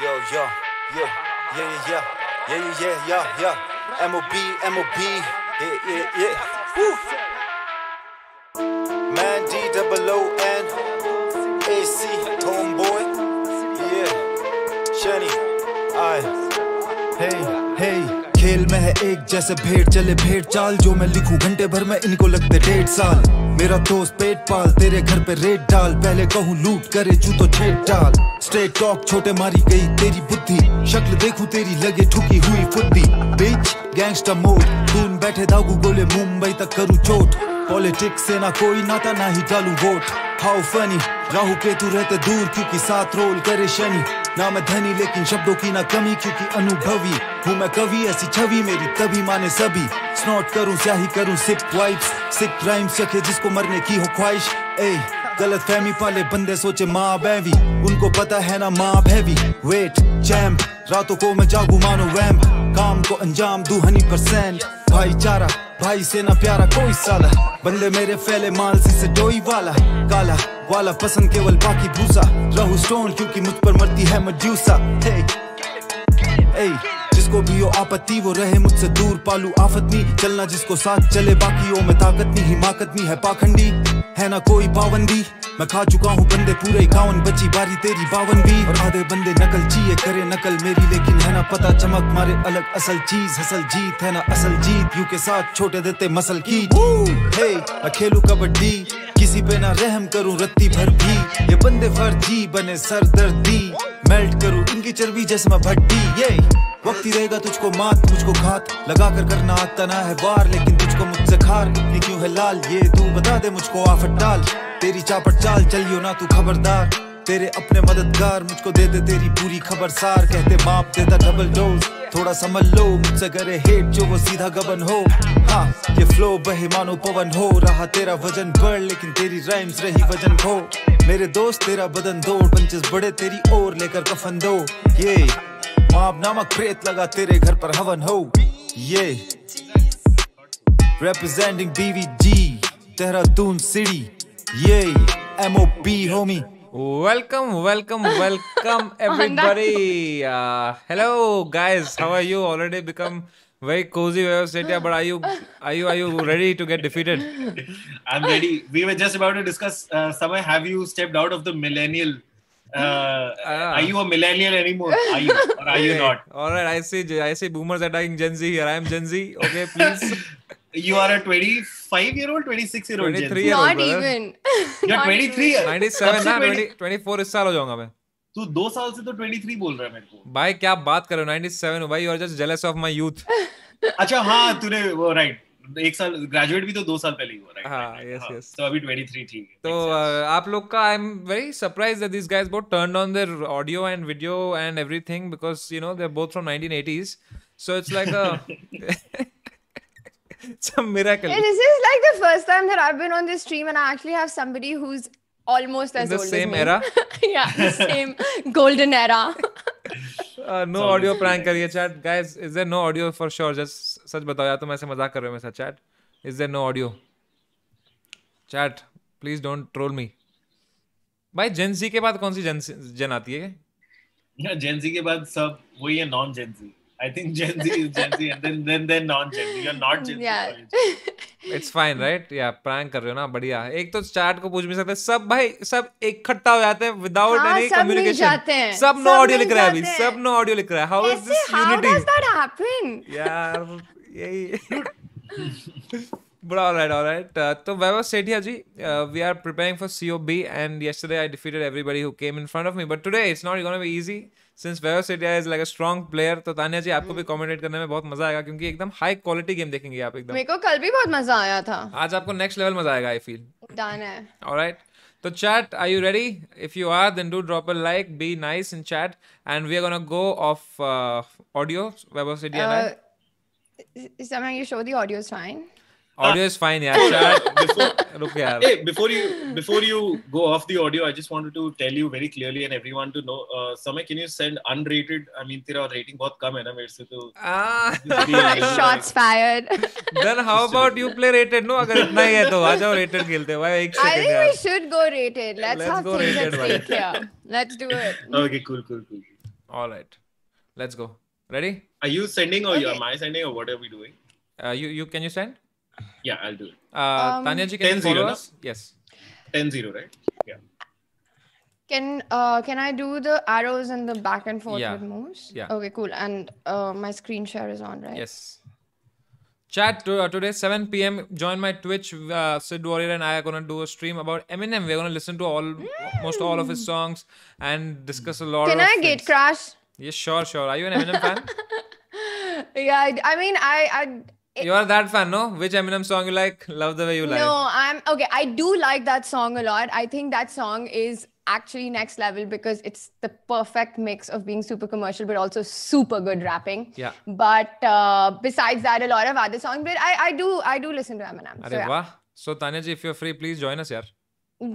Yo, yo, yeah, yeah, yeah, yeah, yeah, yeah, yeah, yeah. MOB, MOB, yeah, yeah, yeah. Woo. Man, D double O N A C, Tomboy, yeah, Shani, I, hey, hey. खेल में है एक जैसे भेड़ चले भेड़ चाल जो मैं लिखूं घंटे भर में इनको लगते डेढ़ साल मेरा दोस्त पेट पाल तेरे घर पे रेट डाल पहले कहूँ लूट करे जू तो छेट डाल स्ट्रेट टॉक छोटे मारी गई तेरी बुद्धि शक्ल देखू तेरी लगे ठुकी हुई फुद्दी बिच गैंगस्टर मोड धून बैठे दागू बोले मुंबई तक करूँ चोट पॉलिटिक्स से ना कोई नाता ना ही डालू वोट हाउ फनी राहू तू रहते दूर क्योंकि साथ रोल करे शनि ना मैं धनी लेकिन शब्दों की ना कमी क्योंकि अनुभवी हूँ मैं कवि ऐसी छवि मेरी तभी माने सभी स्नॉट करूँ स्याही करूँ सिख वाइप्स सिक क्राइम रखे जिसको मरने की हो ख्वाहिश ए गलत फहमी पाले बंदे सोचे माँ बैवी उनको पता है ना माँ भैवी वेट चैम्प रातों को मैं जागू मानो वैम्प काम को अंजाम दू हनी परसेंट भाईचारा भाई से ना प्यारा कोई साला बंदे मेरे फैले माल से डोई वाला काला वाला पसंद केवल बाकी भूसा रहू स्टोन क्योंकि मुझ पर मरती है मजूसा जिसको भी हो आपत्ति वो रहे मुझसे दूर पालू आफत नहीं चलना जिसको साथ चले बाकी हो में ताकत नहीं हिमाकत नहीं है पाखंडी है ना कोई पाबंदी मैं खा चुका हूँ बंदे पूरे इक्यावन बची बारी तेरी बावन भी और आधे बंदे नकल जिए करे नकल मेरी लेकिन है ना पता चमक मारे अलग असल चीज हसल जीत है ना असल जीत यू के साथ छोटे देते मसल की खेलू कबड्डी किसी पे ना रहम करूं रत्ती भर भी ये बंदे फर्जी बने सर दर्दी मेल्ट करूं इनकी चर्बी जैसे भट्टी ये वक्त ही रहेगा तुझको मात मुझको घात लगा कर करना आता ना है वार लेकिन तुझको मुझसे खार क्यों है लाल ये तू बता दे मुझको आफत डाल तेरी चापट चाल चलियो ना तू खबरदार तेरे अपने मददगार मुझको दे दे तेरी पूरी खबर सार कहते माप देता डबल डोज थोड़ा समझ लो मुझसे करे हेट जो वो सीधा गबन हो हाँ ये फ्लो बहे मानो पवन हो रहा तेरा वजन बढ़ लेकिन तेरी राइम्स रही वजन खो मेरे दोस्त तेरा बदन दौड़ पंचेस बड़े तेरी ओर लेकर कफन दो ये माप नामक प्रेत लगा तेरे घर पर हवन हो ये representing representing BVG, Tehradun City, yeah, MOP homie Welcome, welcome, welcome, oh everybody. Uh, hello, guys. How are you? Already become very cozy way of state, but are you are you are you ready to get defeated? I'm ready. We were just about to discuss. Uh, have you stepped out of the millennial? uh, ah. are you a millennial anymore? Are you or are okay. you not? All right, I see. I see boomers attacking Gen Z here. I am Gen Z. Okay, please. you are a 25 year old 26 year old 23 year old not brother. even you're 23 97 ना 20, 24 इस साल हो जाऊंगा मैं तू तो दो साल से तो 23 बोल रहा है मेरे को भाई क्या बात कर रहे हो 97 हो भाई you are just jealous of my youth अच्छा हाँ तूने वो राइट एक साल ग्रेजुएट भी तो दो साल पहले ही हुआ राइट हाँ यस यस हाँ, तो अभी 23 ठीक है तो uh, आप लोग का I am very surprise that this guys both turn on their audio and video and everything because you know they are both from 1980s so it's like a it's a miracle. Yeah, this is like the first time that I've been on this stream and I actually have somebody who's almost as the old same as me. era. yeah, the same golden era. uh, no so audio prank करिए chat guys is there no audio for sure just सच बताओ या तुम ऐसे मजाक कर रहे हो मेरे साथ chat is there no audio chat please don't troll me भाई जेंसी के बाद कौन सी जेन जेन आती है जेंसी के बाद सब वही है non Gen Z I think Gen Z is Gen Z, and then then then non Gen Z. You're not Gen Z. Yeah. It's fine, right? Yeah, prank कर रहे हो ना बढ़िया. एक तो चैट को पूछ भी सकते हैं. सब भाई सब इकट्ठा हो जाते हैं without हाँ, any सब communication. जाते हैं. सब नो ऑडियो लिख रहा है अभी. सब नो ऑडियो लिख रहा है. How is this how unity? How does that happen? यार यही. But all right, all right. Uh, so Vaibhav Sethia ji, uh, we are preparing for COB, and yesterday I defeated everybody who came in front of me. But today it's not going to be easy. Since वेवस India is like a strong player तो तानिया जी आपको हम्म। भी commentate करने में बहुत मजा आएगा क्योंकि एकदम हाई क्वालिटी गेम देखेंगे आप एकदम मेरे को कल भी बहुत मजा आया था आज आपको नेक्स्ट लेवल मजा आएगा आई फील डन है ऑलराइट तो chat are you ready if you are then do drop a like be nice in chat and we are gonna go off audio वेबोसिडिया Samang, you show the audio sign. Ah. audio is fine yeah before, hey, before you before you go off the audio i just wanted to tell you very clearly and everyone to know uh, samay can you send unrated i mean tera rating bahut kam hai na to ah shots fired then how about you play rated no agar itna hi hai to aa jao rated khelte bhai ek second i think we should go rated let's, let's have go rated, here let's do it okay cool cool cool all right let's go ready are you sending or okay. am i sending or what are we doing uh, you you can you send yeah, I'll do it. Uh, um, Tanya ji, can 10 you follow us? Yes. 10 0, right? Yeah. Can uh, can I do the arrows and the back and forth yeah. with moves? Yeah. Okay, cool. And uh, my screen share is on, right? Yes. Chat to, uh, today 7 p.m. Join my Twitch. Uh, Sid Warrior and I are gonna do a stream about Eminem. We're gonna listen to all mm. most all of his mm. songs and discuss a lot. Can I get gate crash? Yes, yeah, sure, sure. Are you an Eminem fan? yeah, I, I mean, I I you're that fan, no? Which Eminem song you like? Love the way you like. No, I'm okay. I do like that song a lot. I think that song is actually next level because it's the perfect mix of being super commercial but also super good rapping. Yeah. But uh, besides that, a lot of other songs. But I, I do I do listen to Eminem. Are so, yeah. so Tanya ji, if you're free, please join us, here.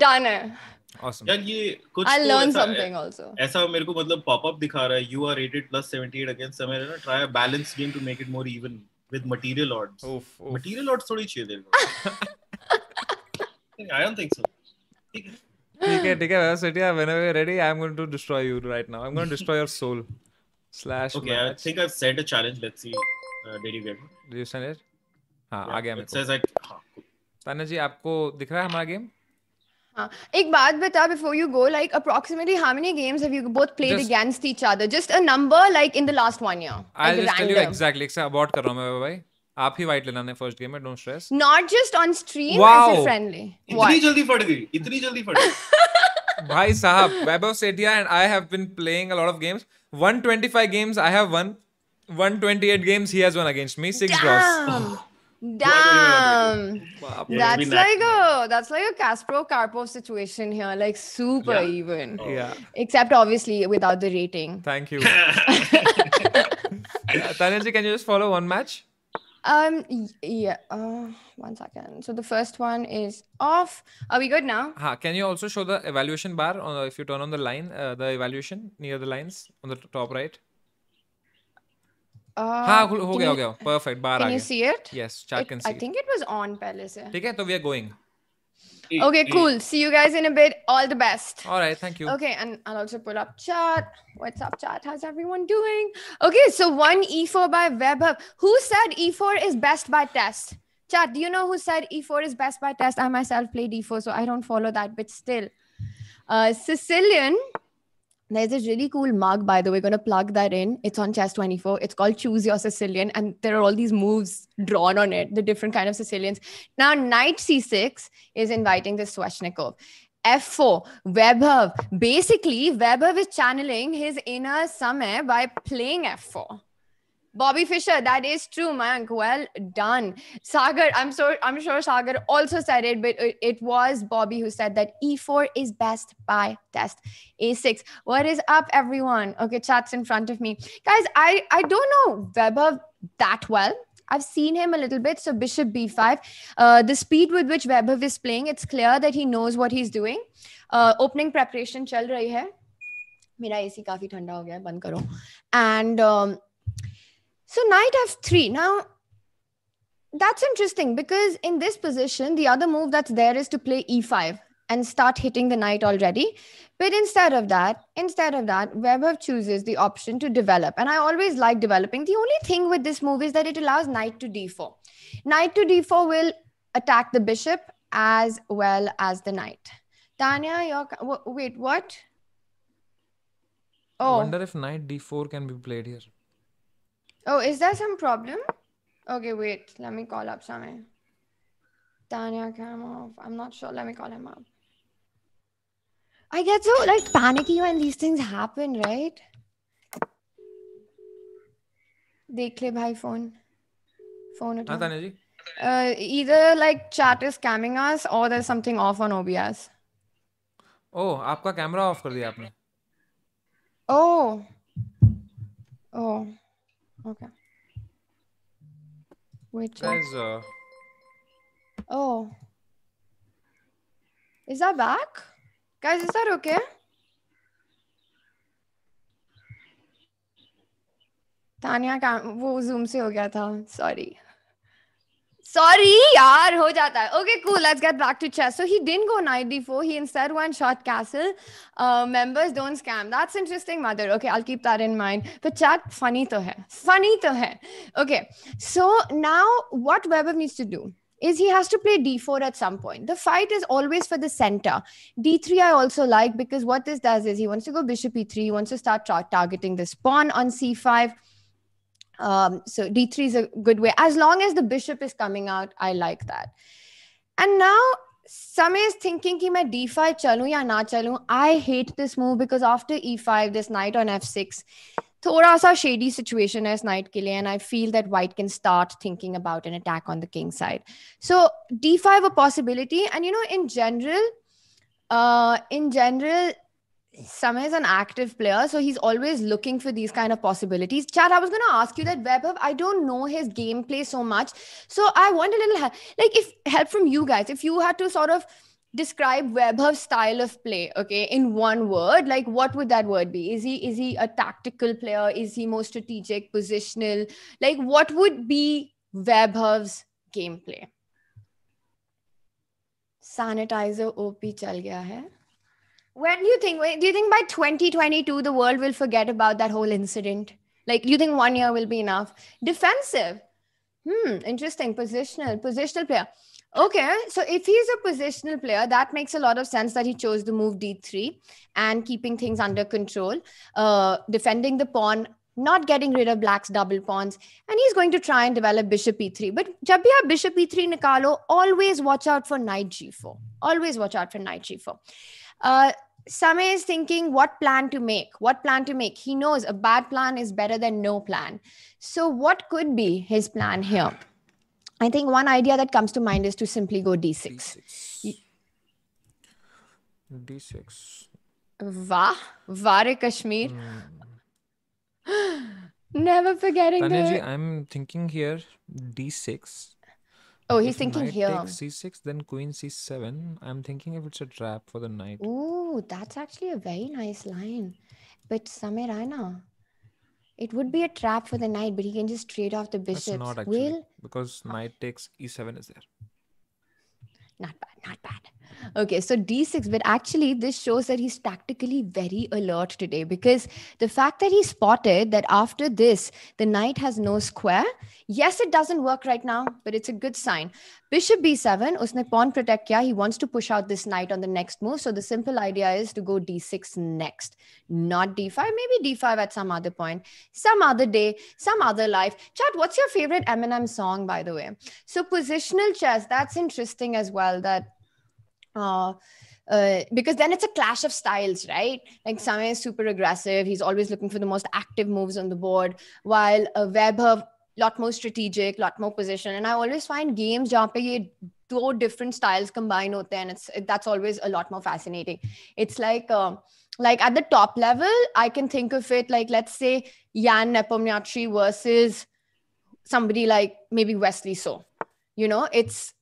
Done. Awesome. यार ये कुछ learned learn something also. ऐसा मेरे को मतलब up दिखा रहा You are rated 78 against. समय ना try a balance game to make it more with material odds. Oof, oof. Material odds थोड़ी चाहिए तेरे को. I don't think so. ठीक है. ठीक है ठीक है Vasitya whenever you're ready I'm going to destroy you right now. I'm going to destroy your soul. Slash. Okay, match. I think I've set a challenge. Let's see. Uh, did you get it? Did you send it? हाँ आ गया मेरे को. It says I. ताना जी आपको दिख रहा है हमारा गेम? एक बात बता before you go, like approximately how many games have you both played against each other? Just a number, like in the last one year. I'll tell you exactly. एक से abort कर रहा हूँ मैं भाई. आप ही वाइट लेना है फर्स्ट गेम में don't stress not just on stream as friendly इतनी जल्दी फट गई इतनी जल्दी फट गई भाई साहब Vaibhav Sethia and I have been playing a lot of games 125 games I have won, 128 games he has won against me, six draws. Damn. that's like a that's like a Kaspro Karpov situation here, like super yeah. even. Oh. Yeah. Except obviously without the rating. Thank you. Uh, Tanaji, can you just follow one match? Um yeah. Uh, one second. So the first one is off. Are we good now? Ha, can you also show the evaluation bar on if you turn on the line, uh, the evaluation near the lines on the top right? Ah, हाँ हो गया हो गया perfect बाहर आ गया see it yes chat can see I think it was on पहले से ठीक है तो we are going Okay, cool. See you guys in a bit. All the best. All right, thank you. Okay, and I'll also pull up chat. What's up, chat? How's everyone doing? Okay, so one E4 by WebHub. Who said E4 is best by test? Chat, do you know who said E4 is best by test? I myself played E4, so I don't follow that, but still. Uh, Sicilian there's this really cool mug, by the way, going to plug that in. It's on Chess 24. It's called Choose Your Sicilian. And there are all these moves drawn on it, the different kind of Sicilians. Now, knight c6 is inviting this Sveshnikov. F4, Webber. Basically, Webber is channeling his inner summer by playing F4. Bobby Fischer, that is true, Mayank. Well done. Sagar, I'm so I'm sure Sagar also said it, but it was Bobby who said that E4 is best by test. A6. What is up, everyone? Okay, chat's in front of me. Guys, I, I don't know Weber that well. I've seen him a little bit. So Bishop B5. Uh, the speed with which Weber is playing, it's clear that he knows what he's doing. Uh, opening preparation chal rahi hai. मेरा AC kafi thanda ho gaya है बंद करो and so knight f3. Now, that's interesting because in this position, the other move that's there is to play e5 and start hitting the knight already. But instead of that, instead of that, Weber chooses the option to develop. And I always like developing. The only thing with this move is that it allows knight to d4. Knight to d4 will attack the bishop as well as the knight. Tanya, your wait, what? Oh, I wonder if knight d4 can be played here. Oh, is there some problem? Okay, wait. Let me call up Samir. Tanya Kamov. I'm not sure. Let me call him up. I get so like panicky when these things happen, right? देख ले भाई phone, phone उठा Tanya ji uh, either like chat is scamming us or there's something off on OBS. Oh, आपका camera off कर दिया आपने. Oh. Oh. Okay. Which is uh Oh. Is that back? Guys, is that okay? Tanya can't wo zoom se ho gaya Sorry. Sorry, yaar, ho jata hai. Okay, cool. Let's get back to chess. So he didn't go knight d4. He instead went shot castle. Uh, members don't scam. That's interesting, mother. Okay, I'll keep that in mind. But chat, funny to hai. Funny to hai. Okay, so now what Webber needs to do is he has to play d4 at some point. The fight is always for the center. d3 I also like because what this does is he wants to go bishop e3. He wants to start tra- targeting this pawn on c5 um, so d3 is a good way. As long as the bishop is coming out, I like that. And now Sami is thinking ki main d5 chalu ya na chalu. I hate this move because after e5, this knight on f6, thoda sa shady situation as knight ke liye, and I feel that white can start thinking about an attack on the king side. So d5 a possibility, and you know in general, uh, in general Sam is an active player, so he's always looking for these kind of possibilities. Chad, I was going to ask you that Webber, I don't know his gameplay so much, so I want a little help, like if help from you guys. If you had to sort of describe Webb's style of play, okay, in one word, like what would that word be? Is he is he a tactical player? Is he more strategic, positional? Like what would be Webber's gameplay? Sanitizer OP chal gaya hai do you think? Do you think by 2022 the world will forget about that whole incident? Like, you think one year will be enough? Defensive. Hmm, interesting. Positional, positional player. Okay, so if he's a positional player, that makes a lot of sense that he chose the move d3 and keeping things under control, uh, defending the pawn, not getting rid of black's double pawns, and he's going to try and develop bishop e3. But jab bishop e3 nikalo, always watch out for knight g4. Always watch out for knight g4. Uh, Samay is thinking what plan to make, what plan to make. He knows a bad plan is better than no plan. So, what could be his plan here? I think one idea that comes to mind is to simply go d6. D6. D6. Vah, Vare Kashmir. Mm. Never forgetting Taneji, the... I'm thinking here d6 Oh, he's if thinking knight Takes c6, then queen c7. I'm thinking if it's a trap for the knight. Ooh, that's actually a very nice line. But Samirana, it would be a trap for the knight, but he can just trade off the bishop. That's not actually, Will... because knight takes e7 is there. Not bad, not bad. Okay, so D6, but actually, this shows that he's tactically very alert today because the fact that he spotted that after this, the knight has no square. Yes, it doesn't work right now, but it's a good sign. Bishop B7, usne pawn protect kya? He wants to push out this knight on the next move. So the simple idea is to go D6 next, not D5, maybe D5 at some other point, some other day, some other life. Chat, what's your favorite Eminem song, by the way? So positional chess, that's interesting as well. That uh, uh, because then it's a clash of styles, right? Like Samir is super aggressive. He's always looking for the most active moves on the board, while uh, Webber, lot more strategic, lot more position. And I always find games where पे ये different styles combine होते हैं. It's that's always a lot more fascinating. It's like uh, like at the top level, I can think of it like let's say Jan Nepomniachtchi versus somebody like maybe Wesley So. You know, it's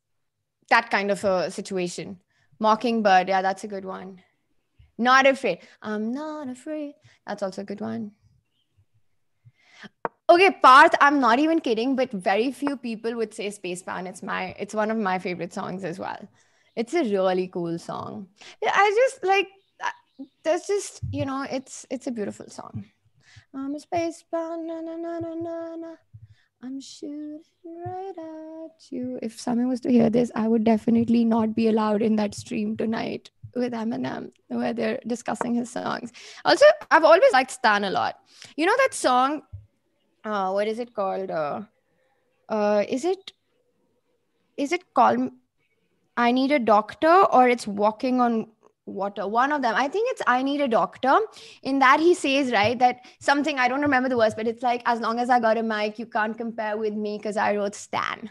that kind of a situation. Mockingbird. Yeah, that's a good one. Not afraid. I'm not afraid. That's also a good one. Okay, Parth, I'm not even kidding, but very few people would say Space Bound. It's my it's one of my favorite songs as well. It's a really cool song. I just like That's just, you know, it's it's a beautiful song. I'm a space bound, na na na na na. I'm shooting right at you. If someone was to hear this, I would definitely not be allowed in that stream tonight with Eminem, where they're discussing his songs. Also, I've always liked Stan a lot. You know that song, uh, what is it called? Uh, uh, is it is it called I Need a Doctor or it's Walking on water one of them i think it's i need a doctor in that he says right that something i don't remember the words but it's like as long as i got a mic you can't compare with me because i wrote stan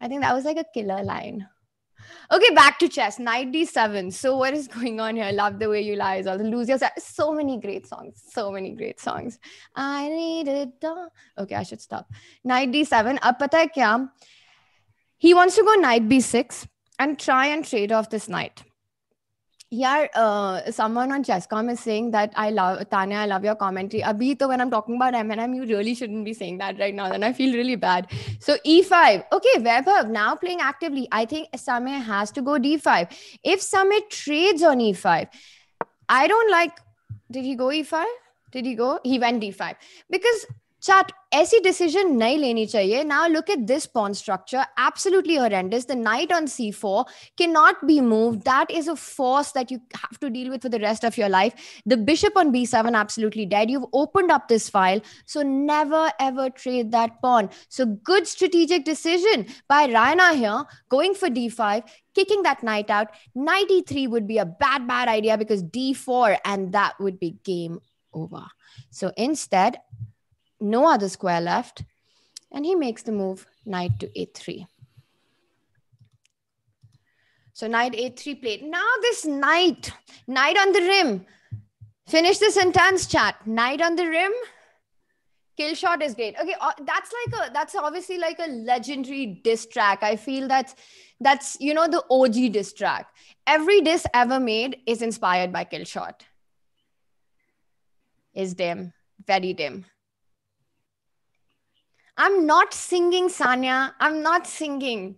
i think that was like a killer line okay back to chess 97 so what is going on here love the way you lie is all lose yourself so many great songs so many great songs i need it okay i should stop 97 up pata he wants to go knight b6 and try and trade off this knight yeah, uh, someone on Chesscom is saying that I love Tanya. I love your commentary. Abhi, when I'm talking about MNM, you really shouldn't be saying that right now. Then I feel really bad. So E5, okay, Vaibhav now playing actively. I think Sameh has to go D5. If Sameh trades on E5, I don't like. Did he go E5? Did he go? He went D5 because chat ऐसी decision नहीं लेनी चाहिए now look at this pawn structure absolutely horrendous the knight on c four can not be move that is a force that you have to deal with for the rest of your life the bishop on b seven absolutely dead you opened up this file so never ever trade that pawn so good strategic decision by rana here going for d5 kicking that knight out knight e3 would be a bad bad idea because d4 and that would be game over so instead no other square left, and he makes the move knight to a3. So knight a3 played. Now this knight, knight on the rim. Finish the sentence, chat. Knight on the rim. Kill shot is great. Okay, uh, that's like a that's obviously like a legendary diss track. I feel that's that's you know the OG diss track. Every diss ever made is inspired by kill shot. Is dim, very dim. I'm not singing, Sanya. I'm not singing.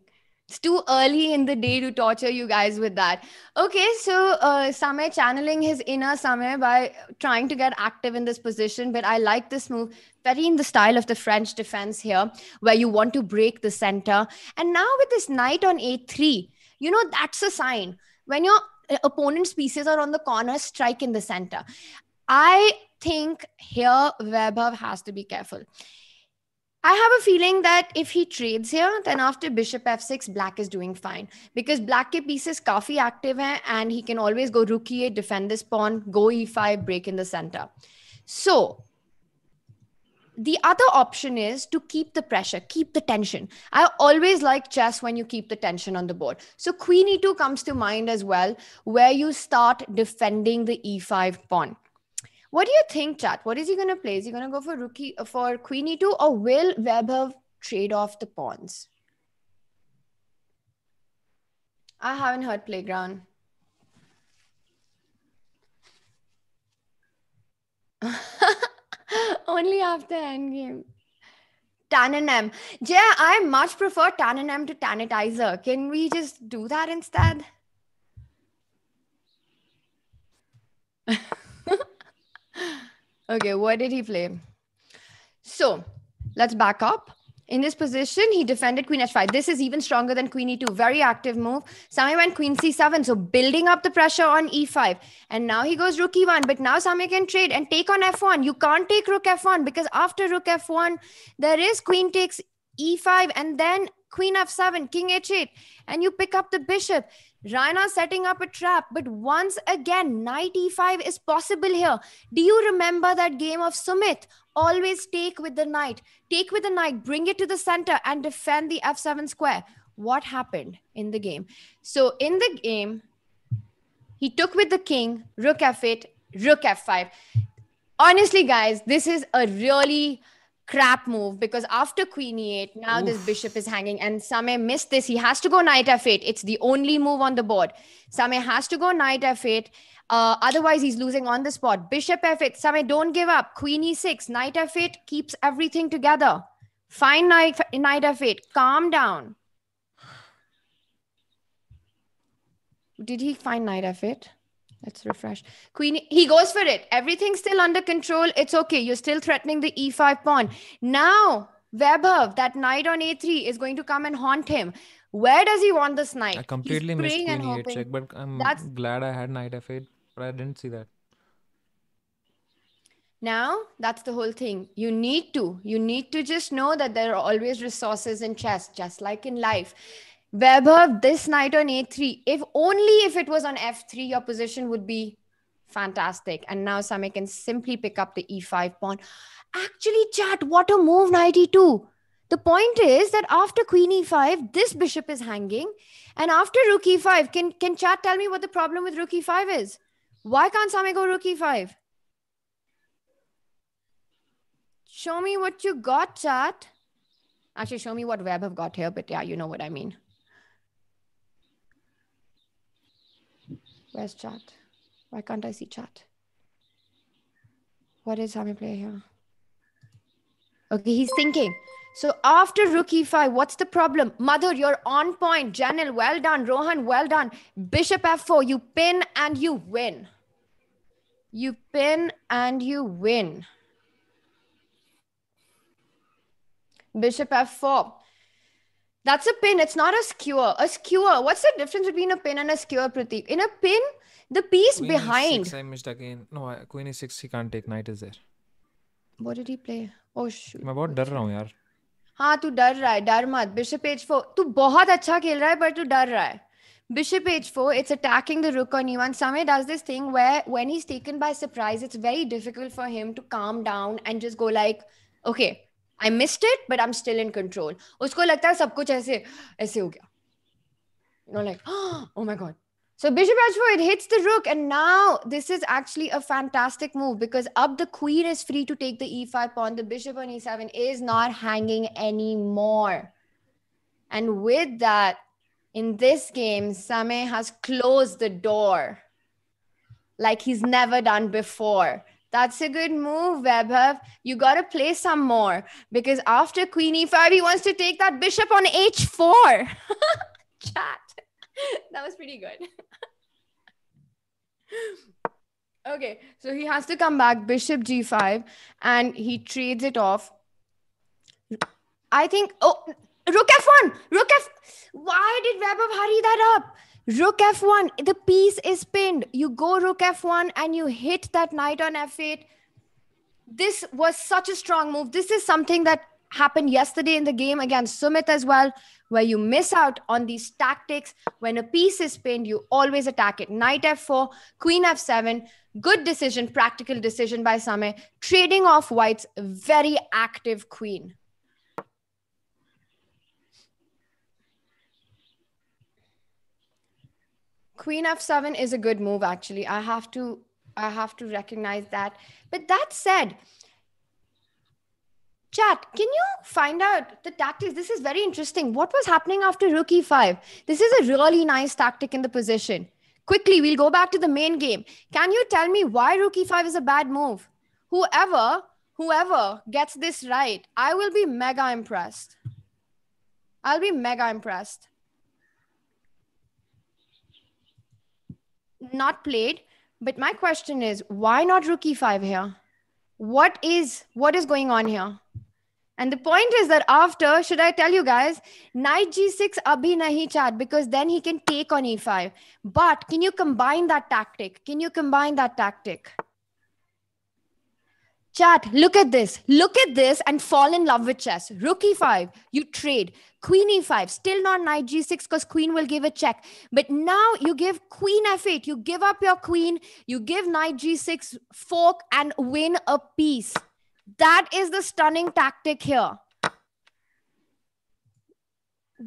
It's too early in the day to torture you guys with that. Okay, so uh, Samay channeling his inner Samay by trying to get active in this position, but I like this move very in the style of the French defense here, where you want to break the center. And now with this knight on a3, you know, that's a sign. When your uh, opponent's pieces are on the corner, strike in the center. I think here Webber has to be careful I have a feeling that if he trades here, then after bishop f6, black is doing fine because black ke pieces coffee active and he can always go rook e8, defend this pawn, go e5, break in the center. So the other option is to keep the pressure, keep the tension. I always like chess when you keep the tension on the board. So queen e2 comes to mind as well, where you start defending the e5 pawn. What do you think, Chat? What is he going to play? Is he going to go for rookie uh, for queen e2, or will Webber trade off the pawns? I haven't heard playground. Only after endgame. M. Yeah, I much prefer Tan and M to Tanitizer. Can we just do that instead? Okay, what did he play? So let's back up. In this position, he defended queen h5. This is even stronger than queen e2. Very active move. Sami went queen c7. So building up the pressure on e5. And now he goes rook e1. But now Sami can trade and take on f1. You can't take rook f1 because after rook f1, there is queen takes e5 and then queen f7, king h8. And you pick up the bishop. Raina setting up a trap, but once again, knight e5 is possible here. Do you remember that game of Sumit? Always take with the knight, take with the knight, bring it to the center, and defend the f7 square. What happened in the game? So, in the game, he took with the king, rook f8, rook f5. Honestly, guys, this is a really crap move because after queen e8 now Oof. this bishop is hanging and Sameh missed this he has to go knight f8 it's the only move on the board Sameh has to go knight f8 uh, otherwise he's losing on the spot bishop f8 Sameh don't give up queen e6 knight f8 keeps everything together fine knight, knight f8 calm down did he find knight f8 Let's refresh. Queen, he goes for it. Everything's still under control. It's okay. You're still threatening the e5 pawn. Now, Webber, that knight on a3 is going to come and haunt him. Where does he want this knight? I completely missed queen e8 check, but I'm That's... glad I had knight f8, but I didn't see that. Now, that's the whole thing. You need to. You need to just know that there are always resources in chess, just like in life. Webber this knight on A3. If only if it was on F3, your position would be fantastic. And now Sami can simply pick up the E5 pawn. Actually, chat, what a move, knight E2. The point is that after queen e5, this bishop is hanging. And after rook e5, can, can chat tell me what the problem with rook e5 is? Why can't Sami go rook e5? Show me what you got, chat. Actually, show me what Webb have got here, but yeah, you know what I mean. Where's chat? Why can't I see chat? What is Sami play here? Okay, he's thinking. So after rookie five, what's the problem? Mother, you're on point. Janil, well done. Rohan, well done. Bishop f4, you pin and you win. You pin and you win. Bishop f4. That's a pin. It's not a skewer. A skewer. What's the difference between a pin and a skewer, Pratik? In a pin, the piece queen behind. Six, I missed again. No, queen is six. He can't take. Knight is there. What did he play? Oh shoot. I'm about to हूँ यार. हाँ तू डर रहा है डर मत bishop H four तू बहुत अच्छा खेल रहा है पर तू डर रहा है Bishop h4, it's attacking the rook on you one Samir does this thing where when he's taken by surprise, it's very difficult for him to calm down and just go like, okay, I missed it but I am still in control उसको लगता है सब कुछ ऐसे ऐसे हो गया you know, like, oh my God. So Bishop it hits the rook, and now this is actually a fantastic move because up the queen is free to take the e5 pawn. The bishop on e7 is not hanging anymore. And with that, in this game, Same has closed the door like he's never done before. That's a good move, Webber. You got to play some more because after queen e5, he wants to take that bishop on h4. Chat. That was pretty good. okay, so he has to come back, bishop g5, and he trades it off. I think, oh, rook f1, rook f. Why did Webber hurry that up? Rook f1, the piece is pinned. You go rook f1 and you hit that knight on f8. This was such a strong move. This is something that happened yesterday in the game against Sumit as well, where you miss out on these tactics. When a piece is pinned, you always attack it. Knight f4, queen f7. Good decision, practical decision by Same. Trading off white's very active queen. Queen f7 is a good move, actually. I have to I have to recognize that. But that said, chat, can you find out the tactics? This is very interesting. What was happening after rook e5? This is a really nice tactic in the position. Quickly, we'll go back to the main game. Can you tell me why rook e5 is a bad move? Whoever, whoever gets this right, I will be mega impressed. I'll be mega impressed. not played. But my question is, why not rookie five here? What is what is going on here? And the point is that after, should I tell you guys, knight g6 abhi nahi chat because then he can take on e5. But can you combine that tactic? Can you combine that tactic? Chat, look at this. Look at this and fall in love with chess. Rookie five, you trade. Queen e5, still not knight g6 because queen will give a check. But now you give queen f8. You give up your queen, you give knight g6, fork, and win a piece. That is the stunning tactic here.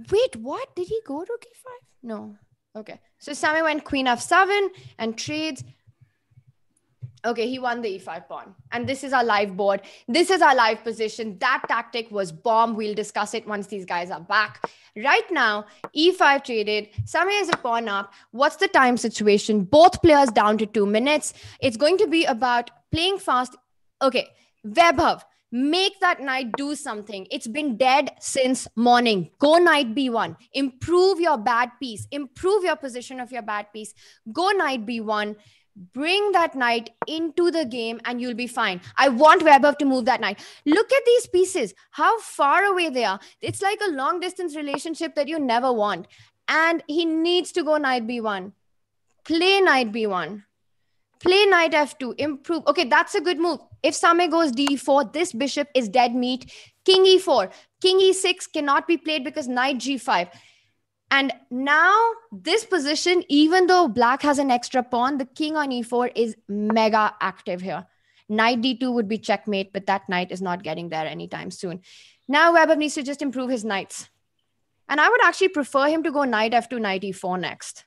Wait, what? Did he go rook e5? No. Okay. So Sammy went queen f7 and trades okay, he won the e5 pawn. And this is our live board. This is our live position. That tactic was bomb. We'll discuss it once these guys are back. Right now, e5 traded. Samir has a pawn up. What's the time situation? Both players down to two minutes. It's going to be about playing fast. Okay, Webhav, make that knight do something it's been dead since morning go knight b1 improve your bad piece improve your position of your bad piece go knight b1 bring that knight into the game and you'll be fine. I want Webber to move that knight. Look at these pieces, how far away they are. It's like a long distance relationship that you never want. And he needs to go knight b1. Play knight b1. Play knight f2. Improve. Okay, that's a good move. If Same goes d4, this bishop is dead meat. King e4. King e6 cannot be played because knight g5. And now, this position, even though black has an extra pawn, the king on e4 is mega active here. Knight d2 would be checkmate, but that knight is not getting there anytime soon. Now, Webber needs to just improve his knights. And I would actually prefer him to go knight f2, knight e4 next.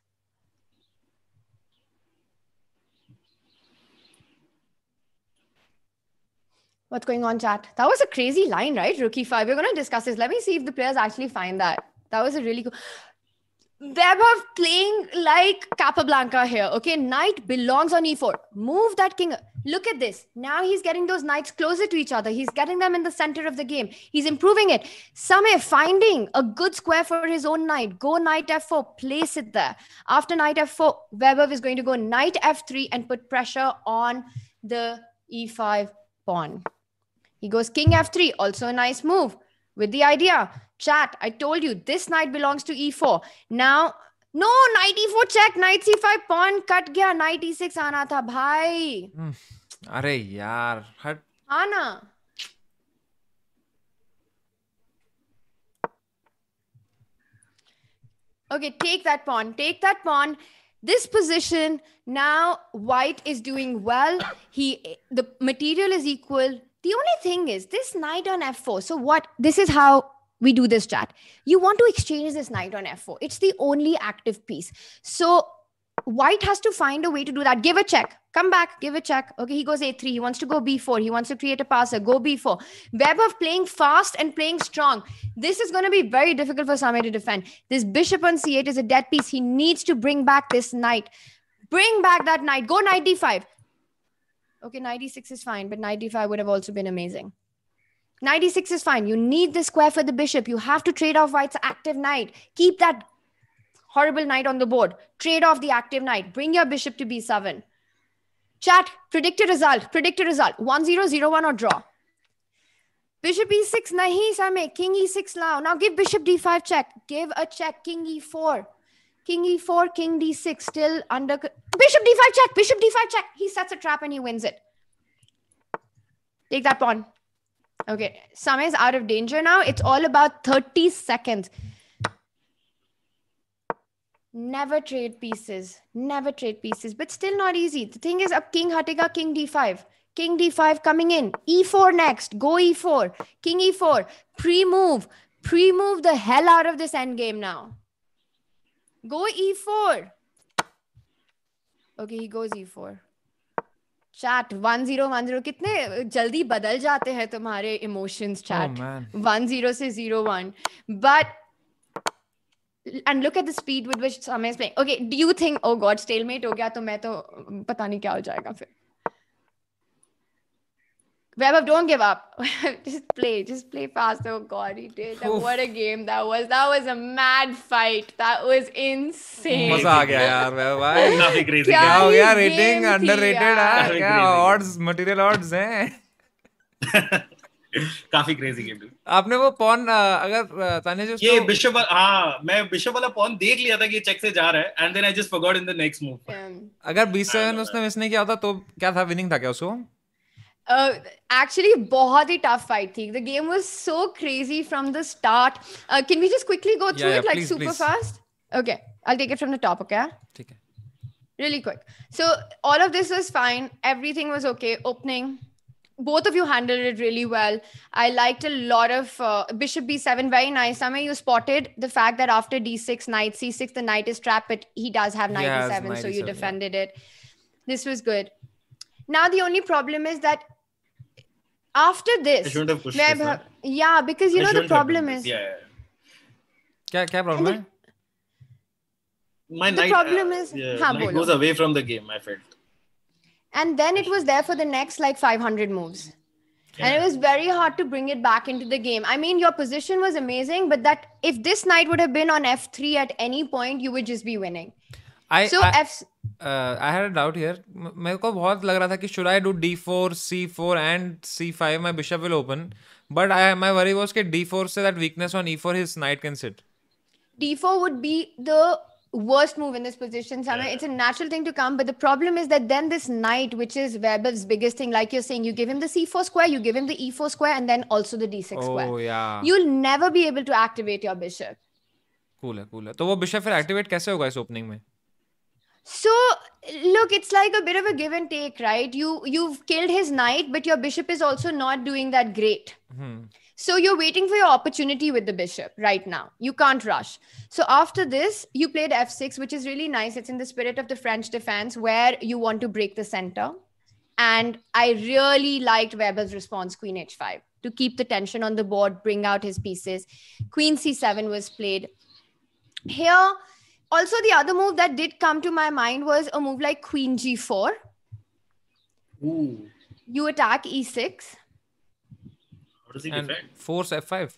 What's going on, chat? That was a crazy line, right? Rookie five. We're going to discuss this. Let me see if the players actually find that. That was a really cool. Vaibhav playing like Capablanca here. Okay, knight belongs on e4. Move that king. Look at this. Now he's getting those knights closer to each other. He's getting them in the center of the game. He's improving it. Same finding a good square for his own knight. Go knight f4, place it there. After knight f4, Vaibhav is going to go knight f3 and put pressure on the e5 pawn. He goes king f3, also a nice move with the idea chat, I told you this knight belongs to e4. Now, no, knight e4 check, knight c5, pawn cut gaya, knight e6 aana tha, bhai. Mm. Okay, take that pawn, take that pawn. This position now, white is doing well. He the material is equal the only thing is this knight on f4 so what this is how we do this chat you want to exchange this knight on f4 it's the only active piece so white has to find a way to do that give a check come back give a check okay he goes a3 he wants to go b4 he wants to create a passer go b4 web of playing fast and playing strong this is going to be very difficult for Same to defend this bishop on c8 is a dead piece he needs to bring back this knight bring back that knight go knight d5 Okay, 96 is fine, but 95 would have also been amazing. 96 is fine. You need the square for the bishop. You have to trade off white's active knight. Keep that horrible knight on the board. Trade off the active knight. Bring your bishop to b7. Chat, predict a result. Predict a result. 1 0 0 1 or draw. Bishop e6, nahi same. King e6 now. Now give bishop d5 check. Give a check. King e4. King e4, king d6, still under. Bishop d5 check, bishop d5 check. He sets a trap and he wins it. Take that pawn. Okay, Sam is out of danger now. It's all about 30 seconds. Never trade pieces. Never trade pieces. But still not easy. The thing is, up king hatega, king d5. King d5 coming in. e4 next. Go e4. King e4. Pre-move. Pre-move the hell out of this endgame now. Go e4. Okay, he goes e4. Chat one zero कितने uh, जल्दी बदल जाते हैं तुम्हारे emotions chat one zero से zero one but and look at the speed with which समय okay do you think oh god stalemate हो गया तो मैं तो पता नहीं क्या हो जाएगा फिर Webber, don't give up. just play, just play fast. Oh God, he did. That, what a game that was. That was a mad fight. That was insane. मजा आ गया यार वैभव भाई. काफी crazy. क्या हो गया? Rating underrated है. क्या odds material odds हैं? काफी क्रेजी गेम आपने वो पॉन अगर ताने जो ये बिशप हाँ मैं बिशप वाला पॉन देख लिया था कि चेक से जा रहा है and then I just forgot in the next move अगर 27 उसने मिस नहीं किया होता तो क्या था विनिंग था क्या उसको Uh, actually, बहुत ही tough fight. The game was so crazy from the start. Uh, can we just quickly go through it like super fast? Okay, I'll take it from the top. Okay. ठीक really quick. So all of this was fine. Everything was okay. Opening, both of you handled it really well. I liked a lot of uh, Bishop B7. Very nice. Samay, you spotted the fact that after D6, Knight C6, the Knight is trapped, but he does have Knight yeah, D7, so you defended yeah. it. This was good. Now the only problem is that after this I shouldn't have pushed this, yeah because you I know the problem is yeah, yeah. क्या क्या my the night, problem uh, is yeah, night goes away from the game i felt and then it was there for the next like 500 moves yeah. and it was very hard to bring it back into the game i mean your position was amazing but that if this knight would have been on f3 at any point you would just be winning I, so I, f I had doubt here मेरे को बहुत लग रहा था कि should I do d four c four and c five my bishop will open but I my worry was के d four से that weakness on e four his knight can sit d four would be the worst move in this position, Sana. Yeah. It's a natural thing to come, but the problem is that then this knight, which is Weber's biggest thing, like you're saying, you give him the c4 square, you give him the e4 square, and then also the d6 oh, square. Oh yeah. You'll never be able to activate your bishop. Cool hai cool hai to wo bishop fir activate kaise hoga is opening mein So look, it's like a bit of a give and take, right? You you've killed his knight, but your bishop is also not doing that great. Mm-hmm. So you're waiting for your opportunity with the bishop right now. You can't rush. So after this, you played f6, which is really nice. It's in the spirit of the French defense, where you want to break the center. And I really liked Weber's response, queen h5, to keep the tension on the board, bring out his pieces. Queen c7 was played. Here, also the other move that did come to my mind was a move like queen g4 Ooh. you attack e6 and force f5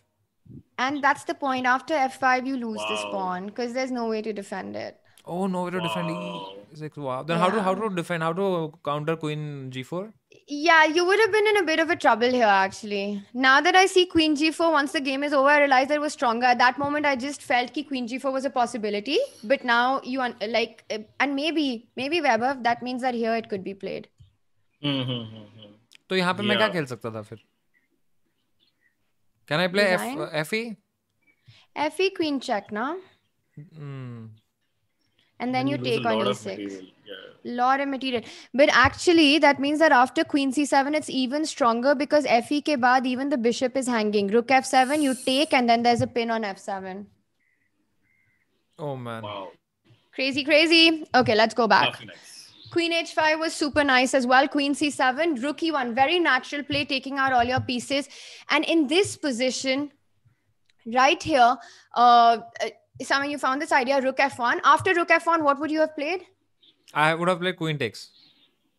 and that's the point after f5 you lose wow. this pawn because there's no way to defend it oh no way to wow. defend e6 wow then yeah. how to how to defend how to counter queen g4 yeah, you would have been in a bit of a trouble here, actually. Now that I see Queen G4, once the game is over, I realized I was stronger. At that moment, I just felt that Queen G4 was a possibility. But now you un- like, uh, and maybe, maybe Weber, that means that here it could be played. So, mm-hmm, mm-hmm, mm-hmm. यहाँ पे मैं क्या खेल सकता I play. Can I play f f e and then mm, you take on e6 yeah. lot of material but actually that means that after queen c7 it's even stronger because fe ke baad even the bishop is hanging rook f7 you take and then there's a pin on f7 oh man wow crazy crazy okay let's go back Queen h5 was super nice as well. Queen c7, rook one very natural play, taking out all your pieces. And in this position, right here, uh, uh Isama, you found this idea rook f1. After rook f1, what would you have played? I would have played queen takes.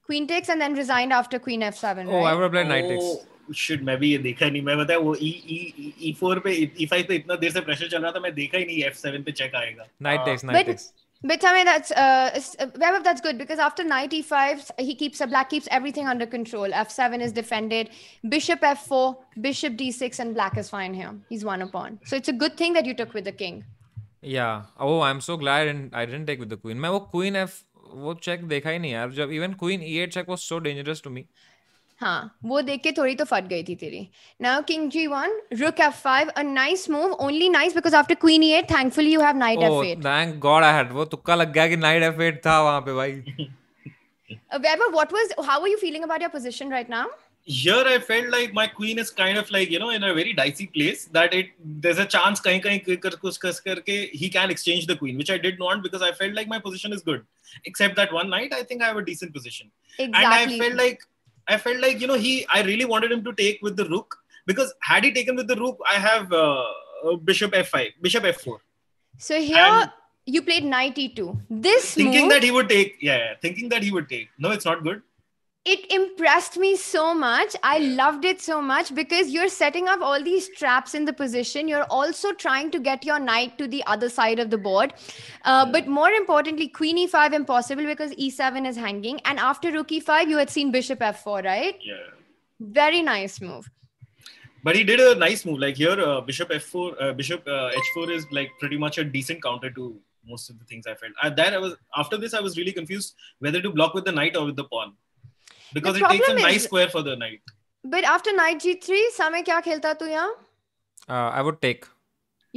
Queen takes and then resigned after queen f7. Oh, right? I would have played knight takes. Oh, Should maybe मैं भी ये देखा नहीं मैं बताया वो ई ई ई four पे ई five पे इतना देर से प्रेशर चल रहा था मैं check ही नहीं f seven takes. Check But I mean that's uh, uh, Webber, that's good because after knight e5 he keeps a black keeps everything under control. F7 is defended, bishop f4, bishop d6, and black is fine here. He's one upon. So it's a good thing that you took with the king. या oh I am so glad and I didn't take with the queen मैं वो queen F वो check देखा ही नहीं यार जब even queen e eight check was so dangerous to me हाँ वो देख के थोड़ी तो फट गई थी तेरी नाउ किंग जी वन रुक f five a nice move only nice because after queen e eight thankfully you have knight f eight thank god I had वो तुक्का लग गया कि नाइट एफ एट था वहां पे भाई Weber, what was how were you feeling about your position right now? here I felt like my queen is kind of like you know in a very dicey place that it there's a chance kahin kahin he can exchange the queen, which I did not because I felt like my position is good. Except that one night I think I have a decent position, exactly. and I felt like I felt like you know he I really wanted him to take with the rook because had he taken with the rook I have uh, uh bishop f5, bishop f4. So here. And you played knight e2. This thinking move, that he would take, yeah, thinking that he would take. No, it's not good it impressed me so much. I loved it so much because you're setting up all these traps in the position. You're also trying to get your knight to the other side of the board. Uh, but more importantly, queen e5 impossible because e7 is hanging. And after rook e5, you had seen bishop f4, right? Yeah. Very nice move. But he did a nice move. Like here, uh, bishop f4, uh, bishop h4 uh, is like pretty much a decent counter to most of the things I felt. At that I was after this, I was really confused whether to block with the knight or with the pawn because the it takes a nice is, square for the knight. But after knight g3, Same kya khelta tu yahan? Uh, I would take.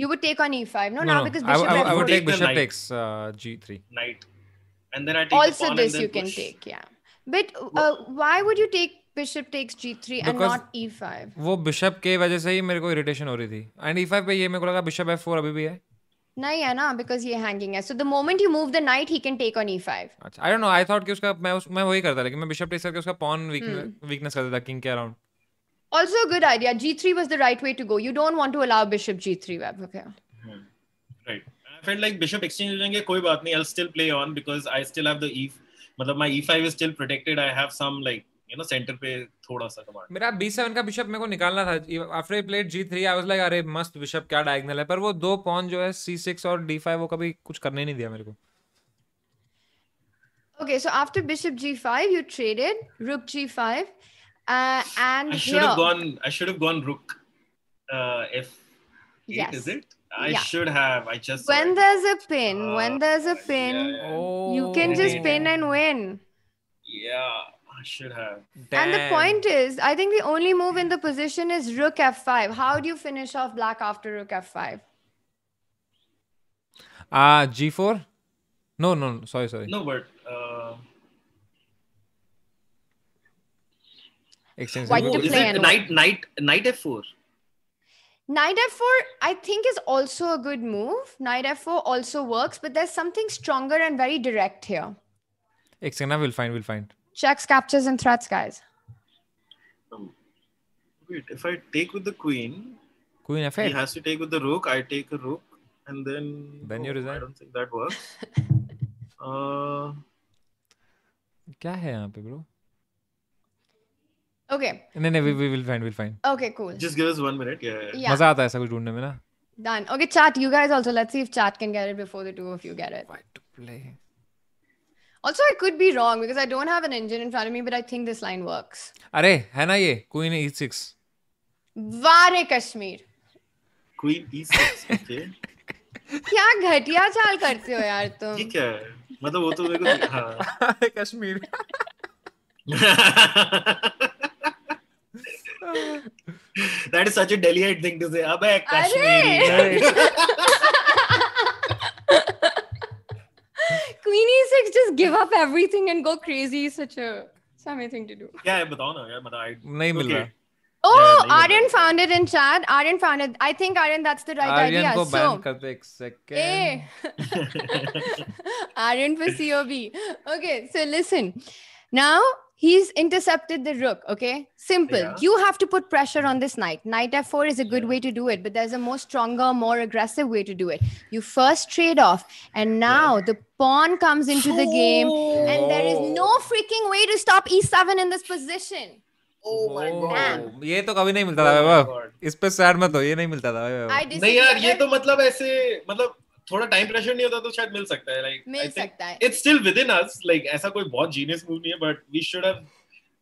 You would take on e5. No, no now because bishop. I, I, I would take bishop knight. takes uh, g3. Knight, and then I take also this you push. can take. Yeah, but uh, why would you take bishop takes g3 and not e5? वो bishop के वजह से ही मेरे को irritation हो रही थी. And e5 पे ये मेरे को लगा bishop f4 अभी भी है. नहीं है ना बिकॉज ये हैंगिंग है so the moment you move the knight he can take on e5 अच्छा I don't know I thought कि उसका मैं उस, मैं वही करता लेकिन मैं बिशप टेक करके उसका पॉन वीकनेस कर देता किंग के around also a good idea g3 was the right way to go you don't want to allow bishop g3 web okay hmm. right i felt like bishop exchange ho jayenge koi baat nahi i'll still play on because i still have the e मतलब my e5 is still protected i have some like you know center पे थोड़ा सा command मेरा B7 का bishop मेरे को निकालना था after played G3 I was like अरे मस्त बिशप क्या डायगोनल है पर वो दो पॉन जो है C6 और D5 वो कभी कुछ करने नहीं दिया मेरे को Okay, so after bishop g5, you traded rook g5, uh, and I should here. have gone. I should have gone rook uh, f8. Yes. Is it? I yeah. should have. I just when like, there's a pin, uh, when there's a pin, yeah, yeah. you can just pin and win. Yeah. I should have. Damn. And the point is, I think the only move in the position is rook f5. How do you finish off black after rook f5? Uh, g4? No, no, no sorry, sorry. No, but. Uh... White to play knight, knight, knight f4. Knight f4, I think, is also a good move. Knight f4 also works, but there's something stronger and very direct here. we will find, will find. Checks, captures, and threats, guys. Um, wait, if I take with the queen, queen f8. He has to take with the rook. I take a rook, and then then oh, you resign. I don't think that works. uh, क्या है यहाँ पे bro? Okay. नहीं नहीं we we will find we'll find. Okay cool. Just give us one minute. Yeah. yeah. yeah. मजा आता है ऐसा कुछ ढूंढने में ना. Done. Okay, chat. You guys also. Let's see if chat can get it before the two of you get it. Why to play? Also, I could be wrong because I don't have an engine in front of me, but I think this line works. अरे है ना ये Queen E6. वारे Kashmir. Queen E6. Okay. क्या घटिया चाल करते हो यार तुम? ठीक है. मतलब वो तो मेरे को हाँ. Kashmir. that is such a Delhiite thing to say. अबे Kashmir. Queenie 6 just give up everything and go crazy is such a funny thing to do. Yeah, but ना यार मतलब I name mill Oh, yeah, Aryan found it in chat. Aryan found it. I think Aryan, that's the right Aryan idea. Eh. Aryan को ban so, करते second. Hey. Aryan for COB. Okay, so listen. Now, He's intercepted the rook. Okay. Simple. Yeah. You have to put pressure on this knight. Knight f4 is a good way to do it, but there's a more stronger, more aggressive way to do it. You first trade off, and now yeah. the pawn comes into the game, and there is oh. no freaking way to stop e7 in this position. Oh oh. ये तो कभी नहीं मिलता था बाबा इस पे sad मत हो ये नहीं मिलता था नहीं यार ये तो मतलब ऐसे मतलब थोड़ा टाइम प्रेशर नहीं होता तो शायद मिल सकता है लाइक मिल सकता है it's still within us like ऐसा कोई बहुत जीनियस मूव नहीं है बट वी शुड हैव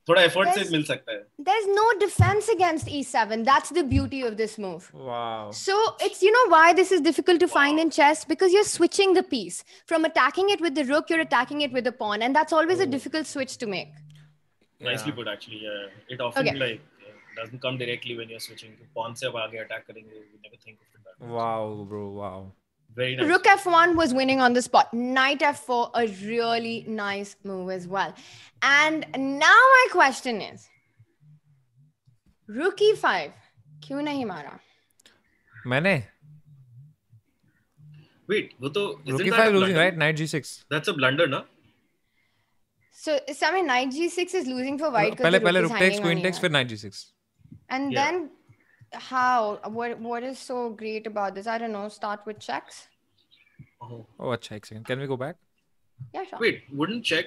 थोड़ा एफर्ट से मिल सकता है there's no defense against e7 that's the beauty of this move wow so it's you know why this is difficult to wow. find in chess because you're switching the piece from attacking it with the rook you're attacking it with the pawn and that's always Ooh. a difficult switch to make yeah. nicely put actually yeah it often okay. like doesn't come directly when you're switching to pawn se ab aage attack karenge we never think of it that wow bro wow Very nice. Rook f1 was winning on the spot. Knight f4, a really nice move as well. And now my question is Rook e5, क्यों नहीं मारा? मैंने Wait, वो तो Rook e5 losing, right? Knight g6. That's a blunder, no? So, Sami, knight g6 is losing for white. पहले पहले rook takes, queen takes, फिर knight g6. And yeah. then how what what is so great about this i don't know start with checks oh oh a check second can we go back yeah sure. wait wouldn't check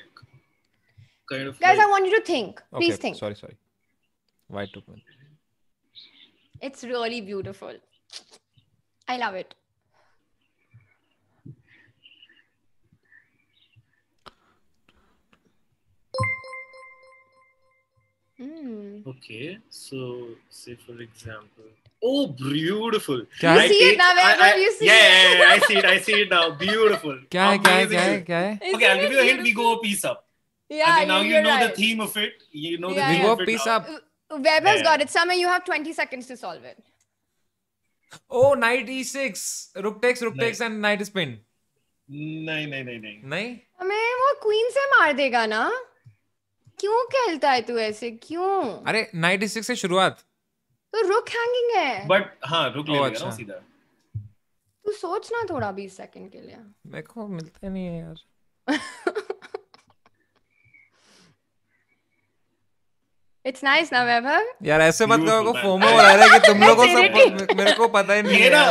kind of guys like... i want you to think please think sorry sorry wide open it's really beautiful i love it Mm. Okay, so say for example, oh beautiful! क्या you see it now, I, I, you see yeah, it. yeah, I see it, I see it now. Beautiful. Okay, क्या क्या क्या? Okay, I'll give you a hint. We go piece up. Yeah, I now you know right. the theme of it. You know yeah, the theme we go of piece it up. Weber's uh, yeah. got it. Summer, you have 20 seconds to solve it. Oh, knight e6. Rook takes, rook takes, and knight is pinned. no, no, no. No. नहीं हमें वो queen से मार देगा na? क्यों खेलता है तू ऐसे क्यों अरे 96 से शुरुआत तो रुक हैंगिंग है बट हाँ रुक ले अच्छा। सीधा तू सोच ना थोड़ा 20 सेकंड के लिए देखो मिलते नहीं है यार इट्स नाइस ना वैभव यार ऐसे मत करो को फोमो हो रहा है कि तुम लोगों सब मेरे को पता ही नहीं है ना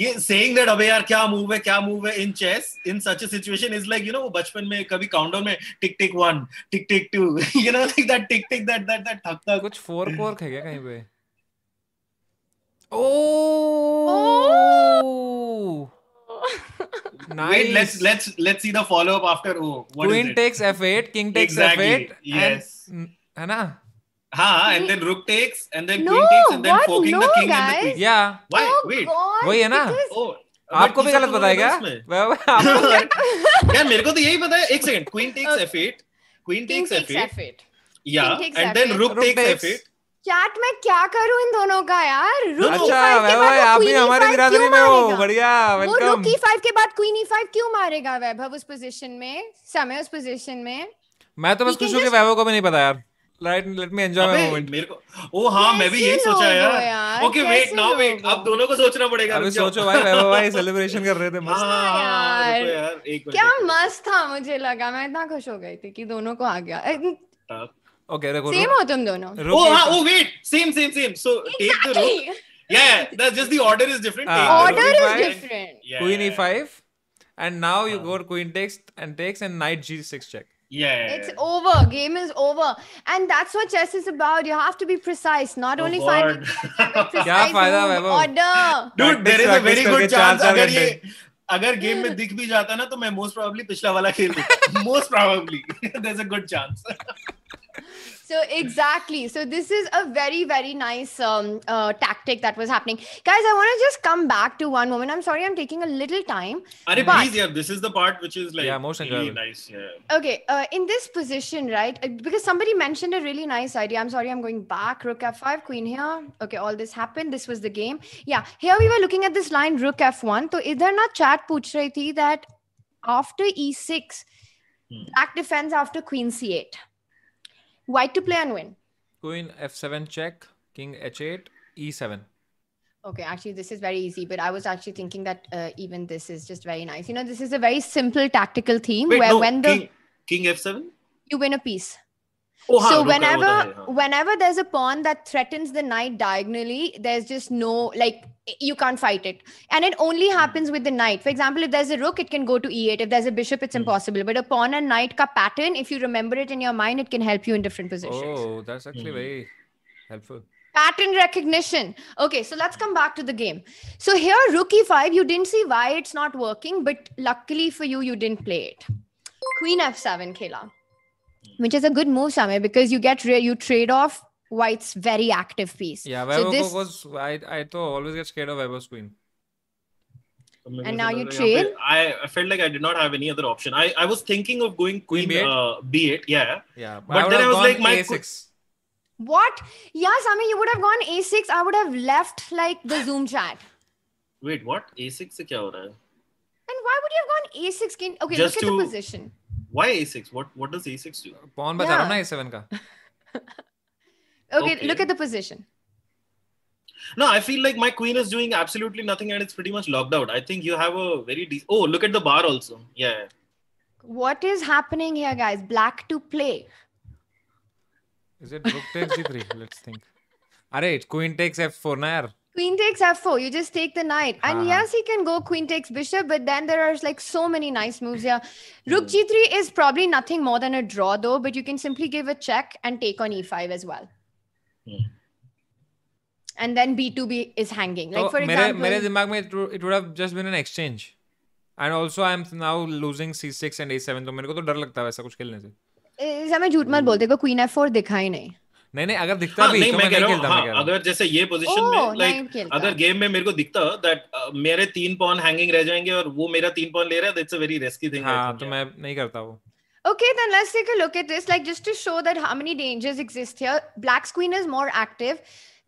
ये सेइंग दैट अबे यार क्या मूव है क्या मूव है in chess in such a situation is like you know वो बचपन में कभी काउंटर में tick tick 1 tick tick 2 you know like that tick tick that that that थक थक कुछ फोर कोर है क्या कहीं पे ओ oh! Nice. Oh! Wait, let's let's let's see the follow up after O. Oh, what Queen is it? takes f8, king takes exactly. f8. Yes. है ना वही है ना oh, तो आपको भी गलत बताएगा यार मेरे को तो यही पता है एक second queen takes f eight queen takes f eight या चैट में क्या करूं इन दोनों का यार रुक अच्छा e वैभव आप भी e हमारे बिरादरी में हो बढ़िया वेलकम रुक e5 के बाद क्वीन e5 क्यों मारेगा वैभव उस पोजीशन में समय उस पोजीशन में मैं तो बस खुश हूं कि वैभव को भी नहीं पता यार light let me enjoy my moment मेरे को ओ हां मैं भी यही सोचा यार ओके वेट नाउ वेट अब दोनों को सोचना पड़ेगा अभी सोचो भाई वैभव भाई सेलिब्रेशन कर रहे थे मस्त हाँ, हाँ, यार यार क्या मस्त था मुझे लगा मैं इतना खुश हो गई थी कि दोनों को आ गया ओके हाँ। देखो सेम हो तुम दोनों ओ हां oh wait same same same so take the rook yeah that's just the order is different ah, order is different queen e5 and now you ah. go queen takes and takes and knight g6 check yeah, it's yeah. over game is over and that's what chess is about you have to be precise not oh only finding precise move, order dude there is a very good chance agar ye अगर game में दिख भी जाता ना तो मैं most probably पिछला वाला खेल most probably there is a good so exactly so this is a very very nice um, uh, tactic that was happening guys i want to just come back to one moment i'm sorry i'm taking a little time Are but... please yeah this is the part which is like yeah, most really nice yeah. okay uh, in this position right uh, because somebody mentioned a really nice idea i'm sorry i'm going back rook f5 queen here okay all this happened this was the game yeah here we were looking at this line rook f1 so is there not chat pooch rahi thi that after e6 hmm. black defends after queen c8 White to play and win. Queen f7 check, king h8, e7. Okay, actually, this is very easy, but I was actually thinking that uh, even this is just very nice. You know, this is a very simple tactical theme Wait, where no, when the king, king f7, you win a piece. Oh, so whenever whenever there's a pawn that threatens the knight diagonally, there's just no like you can't fight it and it only hmm. happens with the knight for example if there's a rook it can go to e8 if there's a bishop it's hmm. impossible but a pawn and knight ka pattern if you remember it in your mind it can help you in different positions oh that's actually hmm. very helpful pattern recognition okay so let's come back to the game so here rook e5 you didn't see why it's not working but luckily for you you didn't play it queen f7 khela which is a good move Samir, because you get re- you trade off White's very active piece. Yeah, Webber so this... was I I always get scared of Webber's queen. And now you trade. I, I felt like I did not have any other option. I, I was thinking of going queen B8. Uh, B8 yeah. Yeah, but, but I then I was like my A6. What? Yeah, Sami, you would have gone A6. I would have left like the Zoom chat. Wait, what? A6 se And why would you have gone A6 Okay, Just look at to... the position. Why A6? What what does A6 do? Pawn bata yeah. A7 ka. Okay, okay, look at the position. No, I feel like my queen is doing absolutely nothing and it's pretty much locked out. I think you have a very Oh, look at the bar also. Yeah. What is happening here, guys? Black to play. Is it rook takes G 3 Let's think. all right queen takes f4 na Queen takes f4. You just take the knight. And uh-huh. yes, he can go queen takes bishop, but then there are like so many nice moves here. Hmm. Rook g3 is probably nothing more than a draw though, but you can simply give a check and take on e5 as well. Hmm. and then B2B is hanging. Like so for example, मेरे दिमाग में it, it would have just been an exchange. And also I am now losing C6 and A7 तो मेरे को तो डर लगता है वैसा कुछ खेलने से। इसमें झूठ मत बोल देखो क्वीन F4 दिखा ही नहीं। नहीं नहीं अगर दिखता हाँ, भी नहीं, तो मैं कह हाँ, रहा हूँ अगर जैसे ये पोजीशन में लाइक अगर गेम में मेरे को दिखता दैट मेरे तीन पॉन हैंगिंग रह जाएंगे और वो मेरा तीन पॉन ले रहा है that's a very risky thing हाँ तो मैं नहीं करता वो Okay, then let's take a look at this. Like just to show that how many dangers exist here. Black's queen is more active.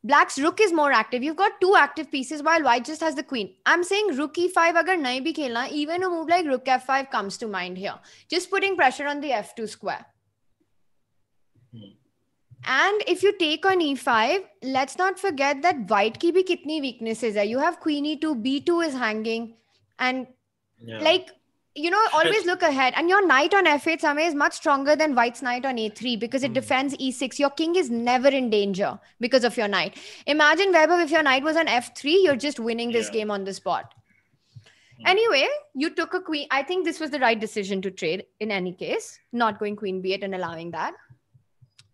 Black's rook is more active. You've got two active pieces while white just has the queen. I'm saying rook e5 agar nahi bhi khelna, even a move like rook f5 comes to mind here. Just putting pressure on the f2 square. And if you take on e5, let's not forget that white ki bhi kitni weaknesses are. You have queen e2, b2 is hanging. And yeah. like you know, always look ahead. And your knight on f8 Same is much stronger than white's knight on a3 because it mm. defends e6. Your king is never in danger because of your knight. Imagine Weber if your knight was on f3, you're just winning this yeah. game on the spot. Mm. Anyway, you took a queen. I think this was the right decision to trade in any case, not going queen b8 and allowing that.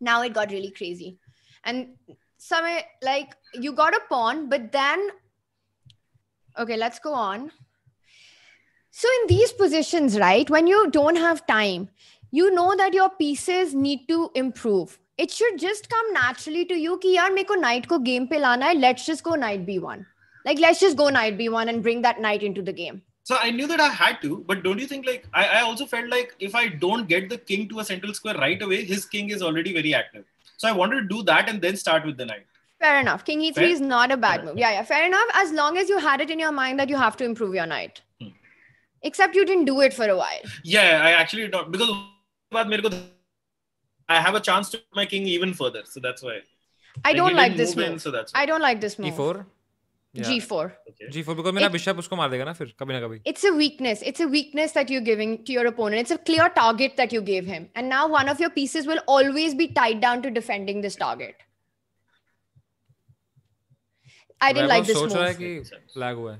Now it got really crazy. And some like you got a pawn, but then okay, let's go on. So, in these positions, right, when you don't have time, you know that your pieces need to improve. It should just come naturally to you ki make a knight. ko game pe lana hai, let's just go knight b1. Like let's just go knight b1 and bring that knight into the game. So I knew that I had to, but don't you think like I, I also felt like if I don't get the king to a central square right away, his king is already very active. So I wanted to do that and then start with the knight. Fair enough. King e3 fair? is not a bad fair move. Yeah, yeah. Fair enough. As long as you had it in your mind that you have to improve your knight except you didn't do it for a while yeah i actually don't because i have a chance to my king even further so that's why i don't like, this move so that's i don't like this move four G4. G4 because it, bishop usko maar dega na It's a weakness. It's a weakness that you're giving to your opponent. It's a clear target that you gave him. And now one of your pieces will always be tied down to defending this target. I didn't like this move. Ki, lag hua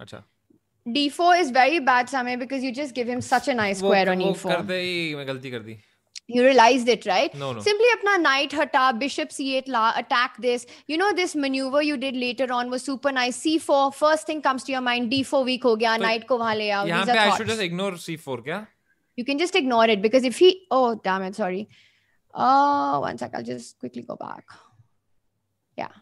hai d4 is very bad Samir because you just give him such a nice square on e4 you realized it right no, no. simply apna knight hata bishop c8 la attack this you know this maneuver you did later on was super nice c4 first thing comes to your mind d4 weak ho gaya so, knight ko le aao yahan pe i should just ignore c4 kya you can just ignore it because if he oh damn it sorry oh one sec i'll just quickly go back yeah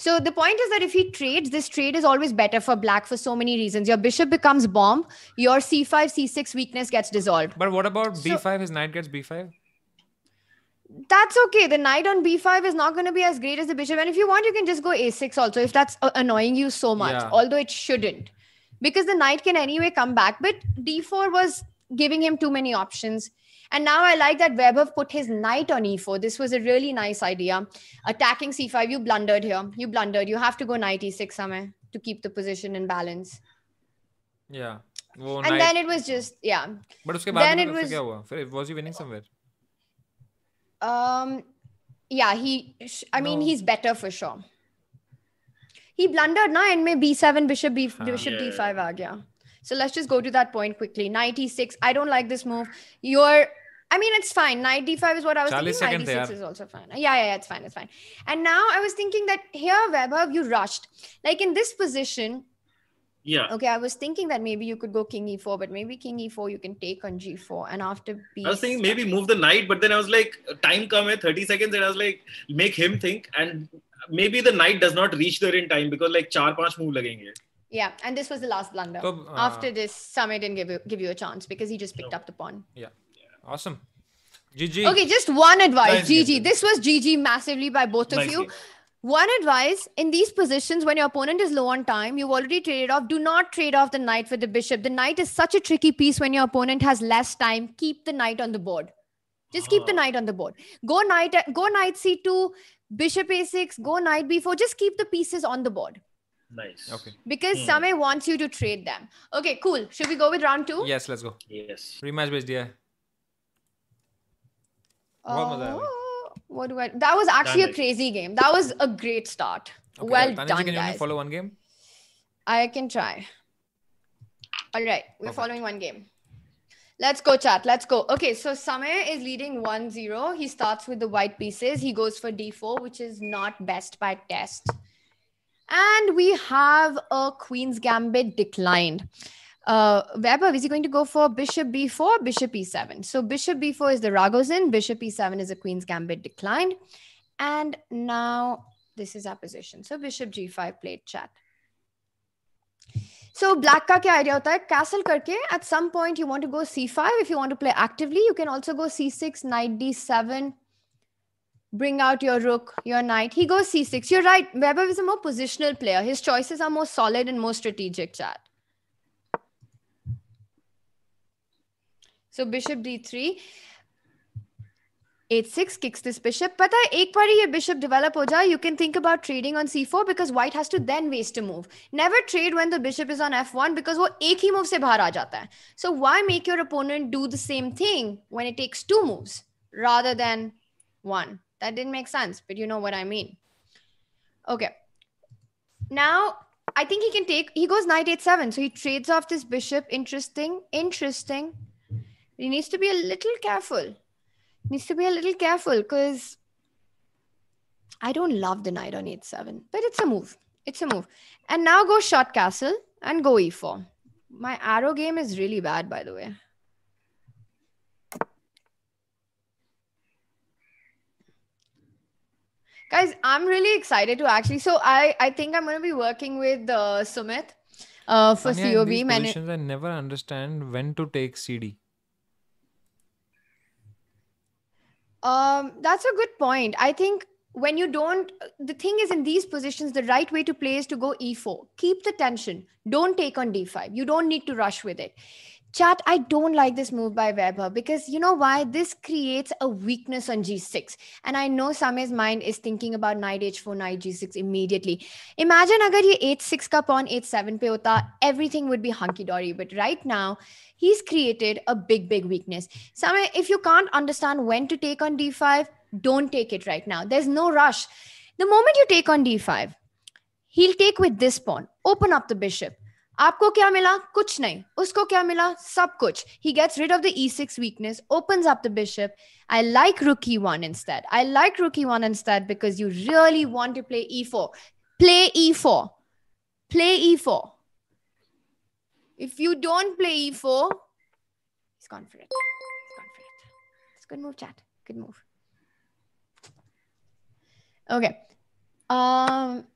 so the point is that if he trades, this trade is always better for black for so many reasons. Your bishop becomes bomb, your c5, c6 weakness gets dissolved. But what about b5? So, his knight gets b5? That's okay. The knight on b5 is not going to be as great as the bishop. And if you want, you can just go a6 also, if that's uh, annoying you so much, yeah. although it shouldn't. Because the knight can anyway come back. But d4 was giving him too many options. And now I like that Webber put his knight on e4. This was a really nice idea. Attacking c5, you blundered here. You blundered. You have to go knight e6 somewhere to keep the position in balance. Yeah. and knight... then it was just yeah. But उसके बाद then it was क्या हुआ? was he winning somewhere? Um, yeah, he. I mean, he's better for sure. He blundered now, and b b7 bishop b bishop yeah. d5 uh So let's just go to that point quickly. Knight e6. I don't like this move. You're I mean, it's fine. 95 is what I was thinking. 96 is also fine. Yeah, yeah, yeah, it's fine. It's fine. And now I was thinking that here, Webber, you rushed. Like in this position, yeah. Okay, I was thinking that maybe you could go king e4, but maybe king e4 you can take on g4, and after b. I was thinking maybe move the knight, but then I was like, time come hai, eh, 30 seconds, and I was like, make him think, and maybe the knight does not reach there in time because like char panch move lagenge. Yeah, and this was the last blunder. So, uh, after this, Samir didn't give you, give you a chance because he just picked no. up the pawn. Yeah awesome. Gigi. Okay, just one advice. gg Gigi, this was Gigi massively by both nice of you. Game. One advice in these positions, when your opponent is low on time, you've already traded off. Do not trade off the knight with the bishop. The knight is such a tricky piece when your opponent has less time. Keep the knight on the board. Just keep the ah. knight on the board. Go knight, go knight c2, bishop a6, go knight b4. Just keep the pieces on the board. Nice. Okay. Because mm. Same wants you to trade them. Okay, cool. Should we go with round two? Yes, let's go. Yes. Rematch based, yeah. Uh, what do I? That was actually a crazy game. That was a great start. Okay, well Tanji, done, can guys. follow one game? I can try. All right, we're Perfect. following one game. Let's go, chat. Let's go. Okay, so Samir is leading 1 0. He starts with the white pieces. He goes for d4, which is not best by test. And we have a Queen's Gambit declined uh, Weber is he going to go for bishop b4, bishop e7. So bishop b4 is the Ragosin, bishop e7 is a queen's gambit declined. And now this is our position. So bishop g5 played chat. So black ka kya idea hota hai? Castle karke, at some point you want to go c5. If you want to play actively, you can also go c6, knight d7, bring out your rook, your knight. He goes c6. You're right. Weber is a more positional player. His choices are more solid and more strategic, chat. So bishop d3. h six kicks this bishop. But ek pari ye bishop develop ho ja, you can think about trading on c4 because white has to then waste a move. Never trade when the bishop is on f1 because wo ek hi move se bahar aa jata hai. So why make your opponent do the same thing when it takes two moves rather than one? That didn't make sense, but you know what I mean. Okay. Now I think he can take, he goes knight eight seven. So he trades off this bishop. Interesting, interesting he needs to be a little careful. Needs to be a little careful because I don't love the knight on h7, but it's a move. It's a move. And now go shot castle and go e4. My arrow game is really bad, by the way. Guys, I'm really excited to actually. So I, I think I'm going to be working with uh, Sumit uh, for Anya, COB. These positions, I never understand when to take CD. Um, that's a good point. I think when you don't, the thing is in these positions, the right way to play is to go e4. Keep the tension. Don't take on d5. You don't need to rush with it. Chat, I don't like this move by Weber because you know why? This creates a weakness on g6. And I know Same's mind is thinking about knight h4, knight g6 immediately. Imagine if ye h6 ka pawn h7 pe hota, everything would be hunky-dory. But right now, he's created a big, big weakness. So if you can't understand when to take on D5, don't take it right now. There's no rush. The moment you take on D5, he'll take with this pawn, open up the bishop. आपको क्या मिला कुछ नहीं उसको क्या मिला सब कुछ he gets rid of the e6 weakness opens up the bishop i like rook e1 instead i like rook e1 instead because you really want to play e4 play e4 play e4 if you don't play e4, he's gone for it. He's gone for it. It's good move, chat. Good move. Okay. Um.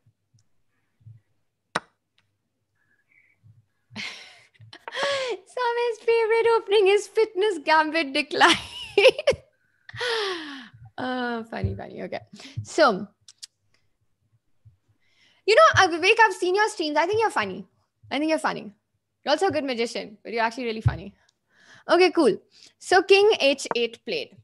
Same's favorite opening is fitness gambit decline. uh, funny, funny. Okay. So, you know, Vivek, I've seen your streams. I think you're funny. I think you're funny. You're also a good magician, but you're actually really funny. Okay, cool. So King H8 played.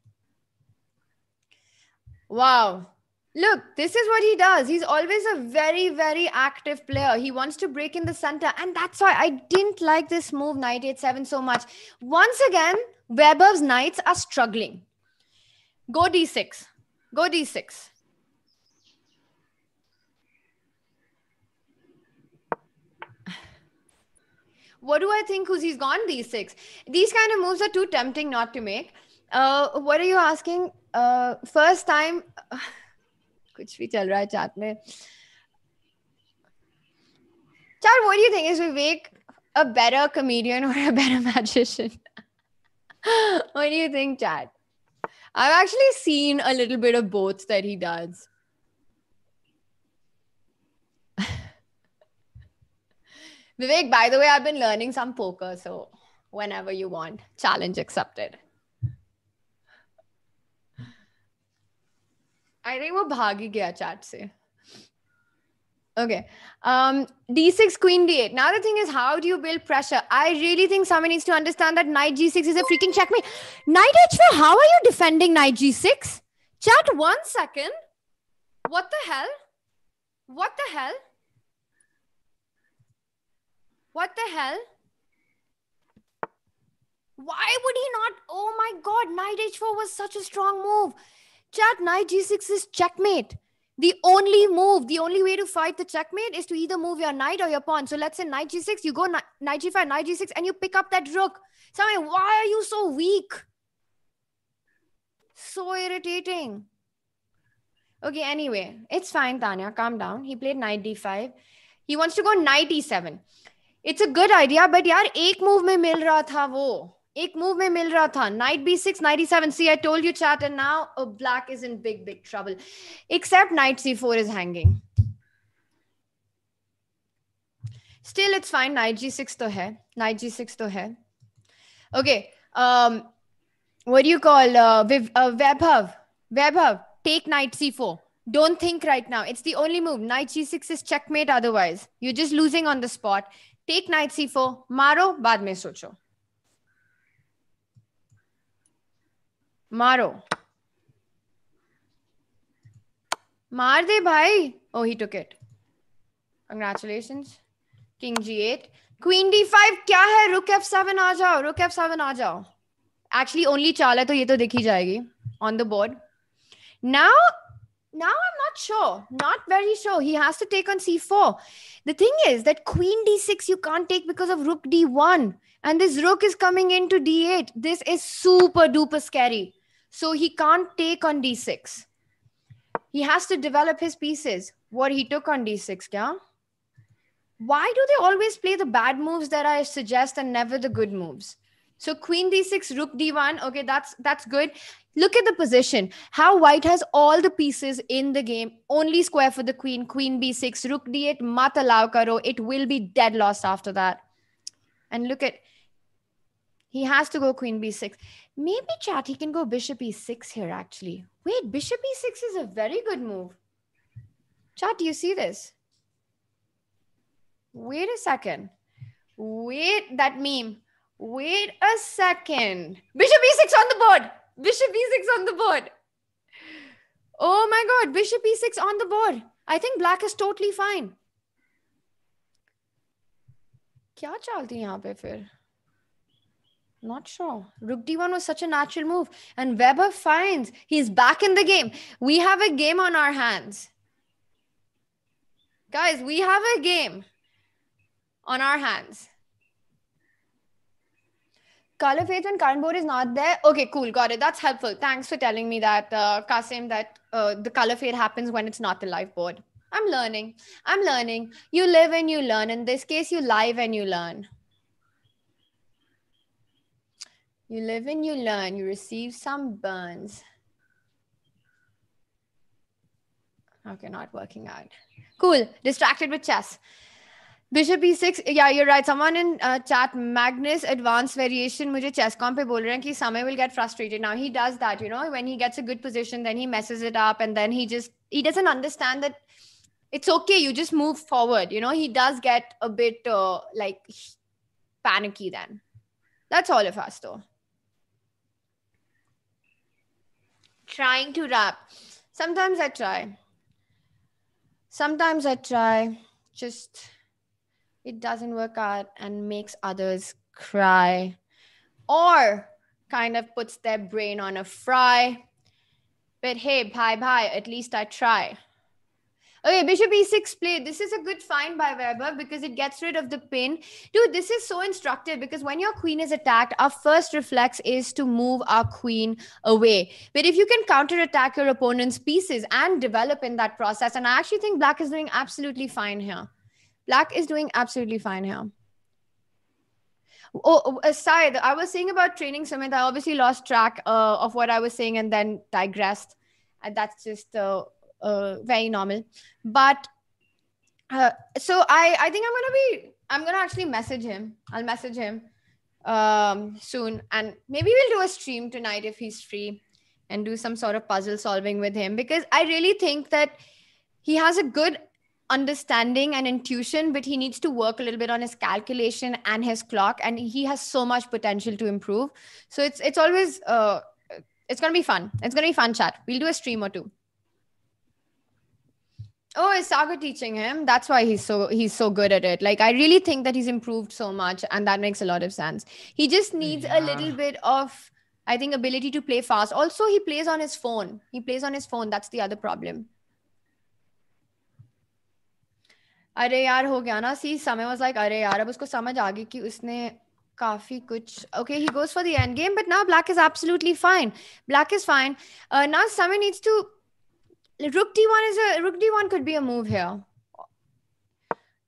Wow. Look, this is what he does. He's always a very, very active player. He wants to break in the center. And that's why I didn't like this move, knight h7, so much. Once again, Weber's knights are struggling. Go d6. Go d6. What do I think? Who's he's gone these six? These kind of moves are too tempting not to make. Uh, what are you asking? Uh, first time, कुछ भी चल रहा है chat में. Chad, what do you think? Is Vivek a better comedian or a better magician? what do you think, Chad? I've actually seen a little bit of both that he does. Vivek, by the way, I've been learning some poker, so whenever you want, challenge accepted. I think we are ही gaya chat se. Okay. Um, d6, queen d8. Now the thing is, how do you build pressure? I really think someone needs to understand that knight g6 is a freaking checkmate. Knight h4, how are you defending knight g6? Chat, one second. What the hell? What the hell? What the hell? Why would he not? Oh my god, knight h4 was such a strong move. Chat, knight g6 is checkmate. The only move, the only way to fight the checkmate is to either move your knight or your pawn. So let's say knight g6, you go knight g5, knight g6, and you pick up that rook. Sammy, why are you so weak? So irritating. Okay, anyway, it's fine, Tanya. Calm down. He played knight d5. He wants to go knight e7. It's a good idea but यार एक move में मिल रहा था वो एक move में मिल रहा था knight b six knight seven c I told you chat and now black is in big big trouble except knight c four is hanging still it's fine knight g six तो है knight g six तो है okay what do you call web uh, Viv, web uh, Vaibhav? take knight c4. Don't think right now. It's the only move. Knight g6 is checkmate otherwise. You're just losing on the spot. Take knight c four मारो बाद में सोचो मारो मार दे भाई oh he took it congratulation king g eight queen d five क्या है रुक एफ सेवन आ जाओ रुक एफ सेवन आ जाओ एक्चुअली ओनली चाल है तो ये तो देखी जाएगी on the board now now I'm not sure, not very sure. He has to take on c4. The thing is that queen d6 you can't take because of rook d1, and this rook is coming into d8. This is super duper scary. So he can't take on d6. He has to develop his pieces. What he took on d6, yeah? Why do they always play the bad moves that I suggest and never the good moves? So queen d6, rook d1. Okay, that's that's good. Look at the position. How white has all the pieces in the game. Only square for the queen. Queen b6, rook d8. mata allow karo. It will be dead lost after that. And look at he has to go queen b6. Maybe chat he can go bishop e6 here actually. Wait, bishop e6 is a very good move. Chat, do you see this? Wait a second. Wait, that meme. Wait a second. Bishop e6 on the board. Bishop e6 on the board. Oh my God. Bishop e6 on the board. I think black is totally fine. क्या चाल थी Not sure. Rook d1 was such a natural move. And Weber finds he's back in the game. We have a game on our hands. Guys, we have a game on our hands. Color when current board is not there. Okay, cool, got it. That's helpful. Thanks for telling me that, uh, Kasim, that uh, the fade happens when it's not the live board. I'm learning. I'm learning. You live and you learn. In this case, you live and you learn. You live and you learn. You receive some burns. Okay, not working out. Cool. Distracted with chess. Bishop e6. Yeah, you're right. Someone in uh, chat, Magnus Advanced Variation, मुझे chesscom पे बोल रहे हैं कि Samay will get frustrated. Now he does that, you know, when he gets a good position, then he messes it up, and then he just he doesn't understand that it's okay. You just move forward, you know. He does get a bit uh, like panicky then. That's all of us though. Trying to rap. Sometimes I try. Sometimes I try. Just it doesn't work out and makes others cry or kind of puts their brain on a fry. But hey, bye bye, at least I try. Okay, bishop e6 play. This is a good find by Weber because it gets rid of the pin. Dude, this is so instructive because when your queen is attacked, our first reflex is to move our queen away. But if you can counterattack your opponent's pieces and develop in that process, and I actually think black is doing absolutely fine here. Black is doing absolutely fine here. Oh, aside, oh, uh, I was saying about training Sumit. I obviously lost track uh, of what I was saying and then digressed. And that's just uh, uh, very normal. But uh, so I, I think I'm going to be, I'm going to actually message him. I'll message him um, soon. And maybe we'll do a stream tonight if he's free and do some sort of puzzle solving with him because I really think that he has a good understanding and intuition, but he needs to work a little bit on his calculation and his clock. And he has so much potential to improve. So it's it's always uh, it's gonna be fun. It's gonna be fun chat. We'll do a stream or two. Oh, is Sagar teaching him? That's why he's so he's so good at it. Like I really think that he's improved so much, and that makes a lot of sense. He just needs yeah. a little bit of, I think, ability to play fast. Also, he plays on his phone. He plays on his phone. That's the other problem. अरे यार हो गया ना सी समय was like अरे यार अब उसको समझ आ गई कि उसने काफी कुछ okay he goes for the end game but now black is absolutely fine black is fine uh, now Sami needs to rook d1 is a rook d1 could be a move here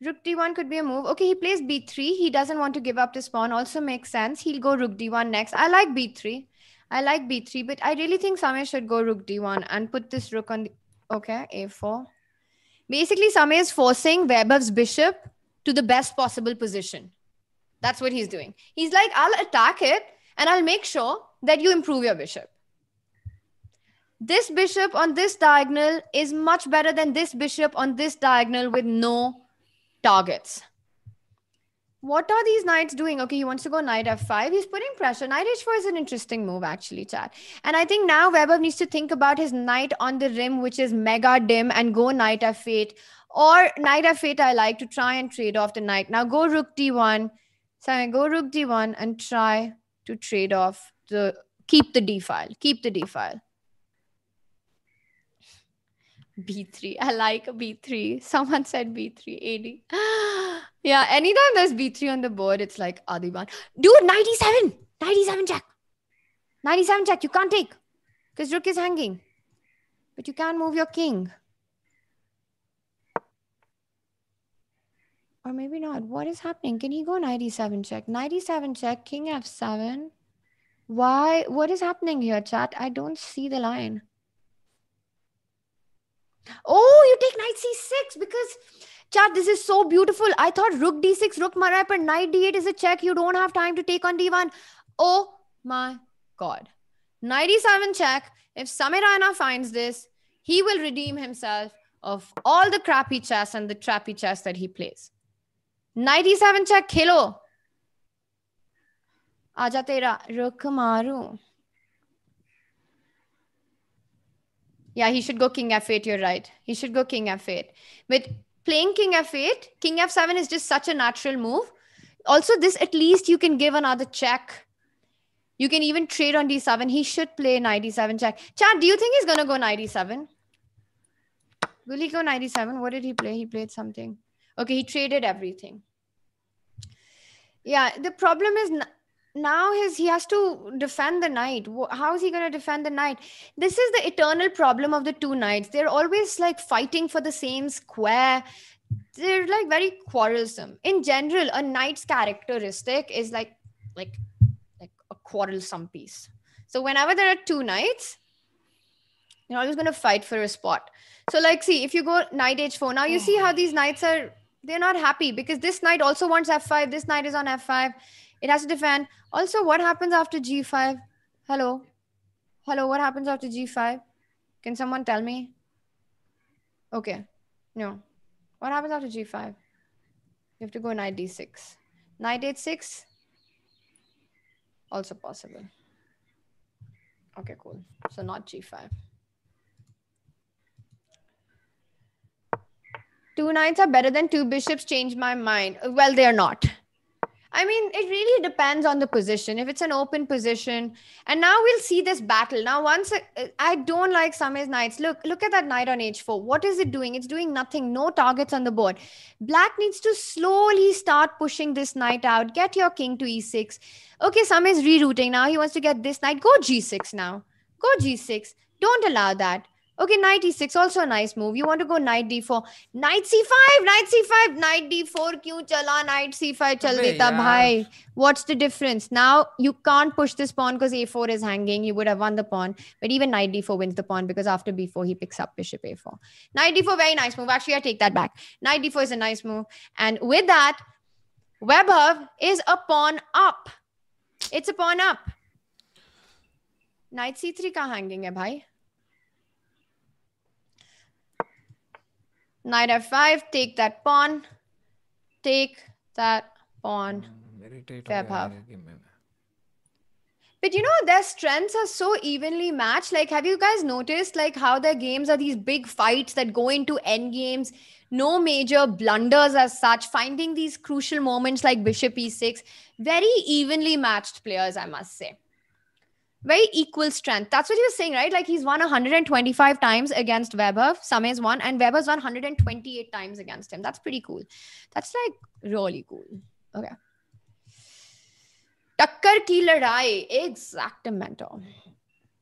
rook d1 could be a move okay he plays b3 he doesn't want to give up this pawn also makes sense he'll go rook d1 next i like b3 i like b3 but i really think Sami should go rook d1 and put this rook on the, okay a4 Basically, Same is forcing Vaibhav's bishop to the best possible position. That's what he's doing. He's like, I'll attack it and I'll make sure that you improve your bishop. This bishop on this diagonal is much better than this bishop on this diagonal with no targets what are these knights doing? Okay, he wants to go knight f5. He's putting pressure. Knight h4 is an interesting move, actually, Chad. And I think now Weber needs to think about his knight on the rim, which is mega dim, and go knight f8 or knight f8. I like to try and trade off the knight. Now go rook d1. So I go rook d1 and try to trade off the keep the d file. Keep the d file. b3. I like b3. Someone said b3 ad. Yeah, anytime there's B3 on the board, it's like Adiban. Dude, 97! 97 check. 97 check. You can't take because rook is hanging. But you can not move your king. Or maybe not. What is happening? Can he go 97 check? 97 check, king f7. Why? What is happening here, chat? I don't see the line. Oh, you take knight c6 because Chat, this is so beautiful. I thought rook d6, rook mara, but knight d8 is a check. You don't have time to take on d1. Oh my god. Knight 7 check. If Samirana finds this, he will redeem himself of all the crappy chess and the trappy chess that he plays. Knight e7 check. Hello. Aja tera rook maru. Yeah, he should go king f8. You're right. He should go king f8. With playing king f8 king f7 is just such a natural move also this at least you can give another check you can even trade on d7 he should play knight d7 check chad do you think he's gonna go knight d7 will he go knight d7 what did he play he played something okay he traded everything yeah the problem is now his he has to defend the knight how is he going to defend the knight this is the eternal problem of the two knights they're always like fighting for the same square they're like very quarrelsome in general a knight's characteristic is like like like a quarrelsome piece so whenever there are two knights you're always going to fight for a spot so like see if you go knight h4 now you see how these knights are they're not happy because this knight also wants f5 this knight is on f5 it has to defend. Also, what happens after G5? Hello? Hello, what happens after G5? Can someone tell me? Okay. No. What happens after G5? You have to go knight D6. Knight H6? Also possible. Okay, cool. So not G5. Two knights are better than two bishops. Change my mind. Well, they are not. I mean, it really depends on the position. If it's an open position, and now we'll see this battle. Now, once I don't like Same's knights. Look, look at that knight on h4. What is it doing? It's doing nothing. No targets on the board. Black needs to slowly start pushing this knight out. Get your king to e6. Okay, Same is rerouting now. He wants to get this knight. Go g6 now. Go g6. Don't allow that. Okay, knight e6 also a nice move. You want to go knight d4, knight c5, knight c5, knight d4. क्यों chala knight c5 चल देता भाई? What's the difference? Now you can't push this pawn because a4 is hanging. You would have won the pawn, but even knight d4 wins the pawn because after b4 he picks up bishop a4. Knight d4 very nice move. Actually, I take that back. Knight d4 is a nice move, and with that, Webhov is a pawn up. It's a pawn up. Knight c3 ka hanging hai, भाई? Knight f5, take that pawn, take that pawn. Hmm, but you know, their strengths are so evenly matched. Like, have you guys noticed like how their games are these big fights that go into end games? No major blunders as such, finding these crucial moments like Bishop e6. Very evenly matched players, I must say very equal strength. That's what he was saying, right? Like he's won 125 times against Weber. is won, and Weber's won 128 times against him. That's pretty cool. That's like really cool. Okay. टक्कर की लड़ाई exact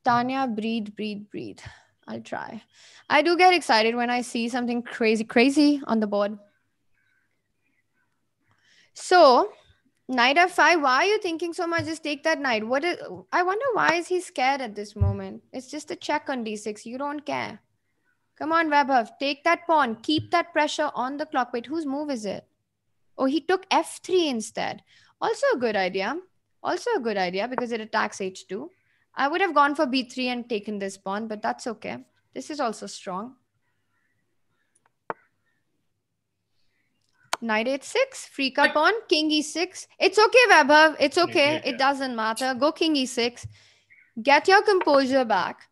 Tanya, breathe, breathe, breathe. I'll try. I do get excited when I see something crazy, crazy on the board. So Knight f5. Why are you thinking so much? Just take that knight. What is? I wonder why is he scared at this moment? It's just a check on d6. You don't care. Come on, Webhov. Take that pawn. Keep that pressure on the clock. Wait, whose move is it? Oh, he took f3 instead. Also a good idea. Also a good idea because it attacks h2. I would have gone for b3 and taken this pawn, but that's okay. This is also strong. knight h6 free up on king e6 it's okay Vaibhav. it's okay it doesn't matter go king e6 get your composure back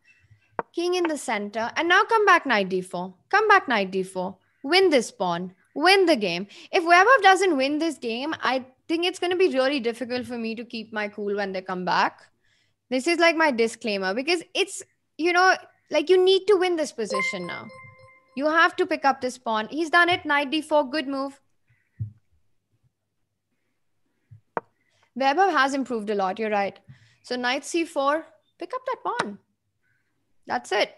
king in the center and now come back knight d4 come back knight d4 win this pawn win the game if Vaibhav doesn't win this game i think it's going to be really difficult for me to keep my cool when they come back this is like my disclaimer because it's you know like you need to win this position now you have to pick up this pawn he's done it knight d4 good move Weber has improved a lot. You're right. So knight c4, pick up that pawn. That's it.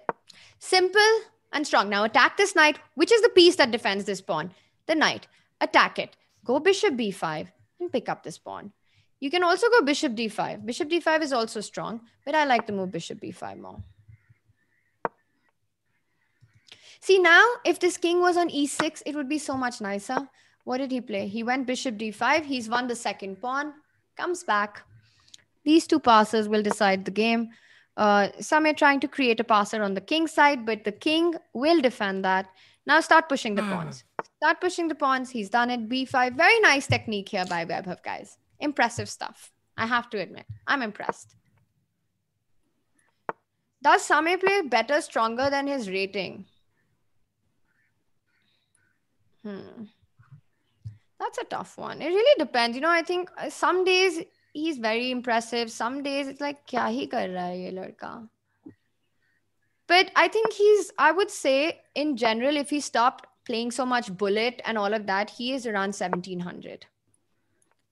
Simple and strong. Now attack this knight. Which is the piece that defends this pawn? The knight. Attack it. Go bishop b5 and pick up this pawn. You can also go bishop d5. Bishop d5 is also strong, but I like the move bishop b5 more. See now, if this king was on e6, it would be so much nicer. What did he play? He went bishop d5. He's won the second pawn comes back. These two passes will decide the game. Uh, Samir trying to create a passer on the king side, but the king will defend that. Now start pushing the ah. pawns. Start pushing the pawns. He's done it. B5. Very nice technique here by Webhoof, guys. Impressive stuff. I have to admit. I'm impressed. Does Samir play better, stronger than his rating? Hmm. That's a tough one. It really depends. You know, I think uh, some days he's very impressive. Some days it's like, kya hi kar raha hai ladka? But I think he's, I would say, in general, if he stopped playing so much bullet and all of that, he is around 1700.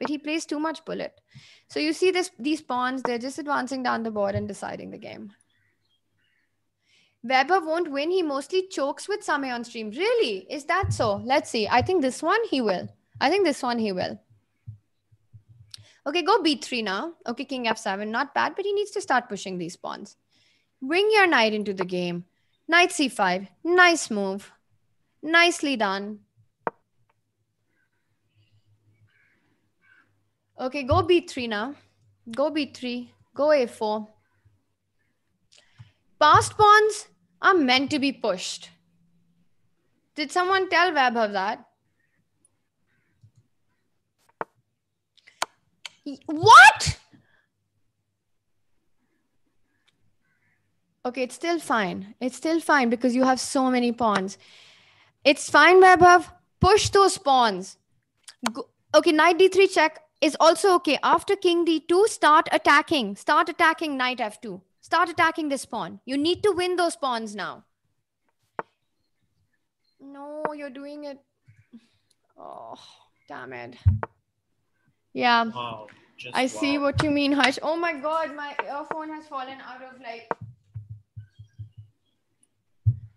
But he plays too much bullet. So you see this these pawns, they're just advancing down the board and deciding the game. Weber won't win. He mostly chokes with Same on stream. Really? Is that so? Let's see. I think this one he will. I think this one he will. Okay, go b3 now. Okay, king f7. Not bad, but he needs to start pushing these pawns. Bring your knight into the game. Knight c5. Nice move. Nicely done. Okay, go b3 now. Go b3. Go a4. Past pawns are meant to be pushed. Did someone tell Webhav that? What? Okay, it's still fine. It's still fine because you have so many pawns. It's fine, Vaibhav. Push those pawns. Go. Okay, knight d3 check is also okay. After king d2, start attacking. Start attacking knight f2. Start attacking this pawn. You need to win those pawns now. No, you're doing it. Oh, damn it. Yeah. Wow. Just I wow. see what you mean, Harsh. Oh my God, my earphone has fallen out of like.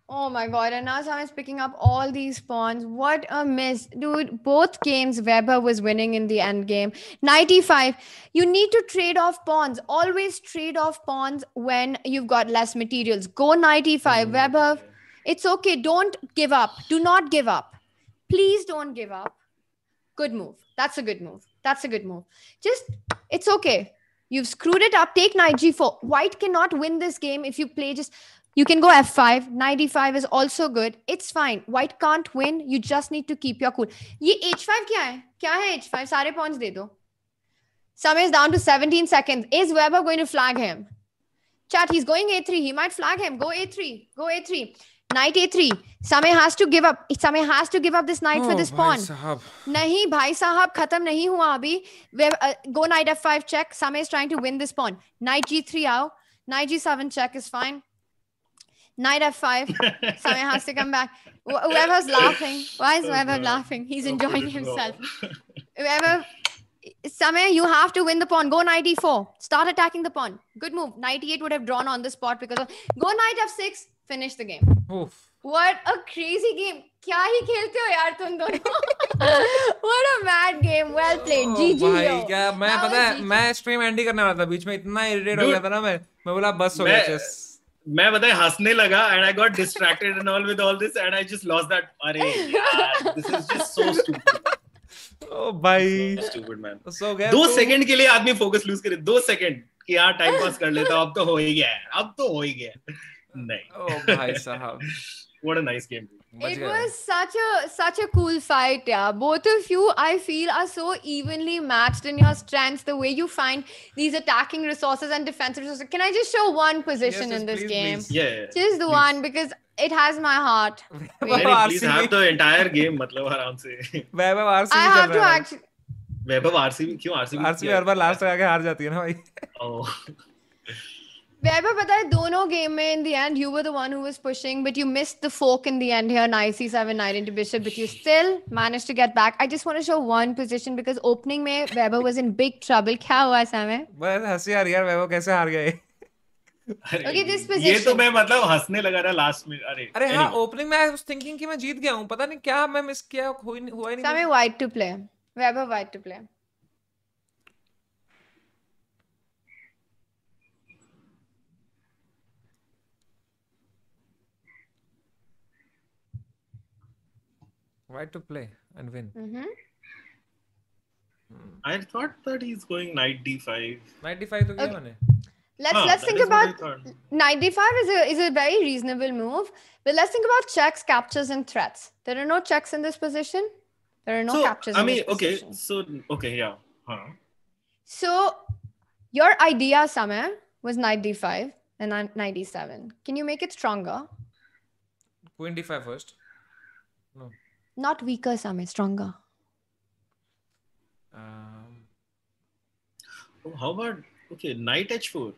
Oh my God, and now someone's picking up all these pawns. What a miss. Dude, both games Weber was winning in the end game. 95. You need to trade off pawns. Always trade off pawns when you've got less materials. Go 95. Mm. Weber, it's okay. Don't give up. Do not give up. Please don't give up. Good move. That's a good move. That's a good move. Just, it's okay. You've screwed it up. Take knight g4. White cannot win this game if you play just. You can go f5. Knight d5 is also good. It's fine. White can't win. You just need to keep your cool. ये h5 क्या है? क्या है h5? सारे pawns दे दो. Sum is down to 17 seconds. Is Weber going to flag him? Chat, he's going a3. He might flag him. Go a3. Go a3 knight a3 same has to give up same has to give up this knight oh, for this pawn sahab. नहीं भाई साहब खत्म नहीं हुआ अभी go knight f5 check same is trying to win this pawn knight g3 आओ knight g7 check is fine knight f5 same has to come back whoever's laughing why is whoever laughing he's enjoying himself whoever same you have to win the pawn. Go knight e4. Start attacking the pawn. Good move. Knight e8 would have drawn on the spot because of... go knight f6. finish the finish the game what a crazy game क्या ही खेलते हो यार तुम दोनों what a mad game well played GG भाई क्या मैं पता है मैं स्ट्रीम एंड ही करने वाला था बीच में इतना इरिटेट हो गया था ना मैं मैं बोला बस हो गया चेस मैं पता है हंसने लगा and I got distracted and all with all this and I just lost that अरे this is just so stupid ओ भाई स्टूपिड मैन सो गया 2 सेकंड के लिए आदमी फोकस लूज करे 2 सेकंड कि यार टाइम पास कर लेता अब तो हो ही गया अब तो हो ही गया नहीं ओ भाई what a nice game it was such a such a cool fight yeah both of you i feel are so evenly matched in your strengths the way you find these attacking resources and defensive resources can i just show one position yes, in this please, game please. yeah, yeah just the one because it has my heart please have the entire game i have to actually Vaibhav RCB क्यों RCB RCB हर बार last लगा के हार जाती है ना भाई oh. वैभव पता है दोनों गेम में in the end you were the one who was pushing but you missed the fork in the end here seven nine 9c79 into bishop but you still managed to get back I just want to show one position because opening में Vaibhav was in big trouble क्या हुआ समय बस हंसी आ रही यार वैभव कैसे हार गए ओके दिस पोजीशन ये तो मैं मतलब हंसने लगा था लास्ट में अरे अरे हां ओपनिंग में आई वाज थिंकिंग कि मैं जीत गया हूं पता नहीं क्या मैं मिस किया हुआ ही नहीं Samay white to play Vaibhav white to play Why to play and win? Mm-hmm. Hmm. I thought that he's going knight d5. Knight d5 to okay. Eh? Let's huh, let's think about knight d5 is a is a very reasonable move, but let's think about checks, captures, and threats. There are no checks in this position. There are no so, captures. I mean, okay, position. so okay, yeah. Huh. So your idea, Samer, was knight d5 and knight d7. Can you make it stronger? Queen d5 first. No. Not weaker, Samay, stronger. Um, oh, how about, okay, knight h4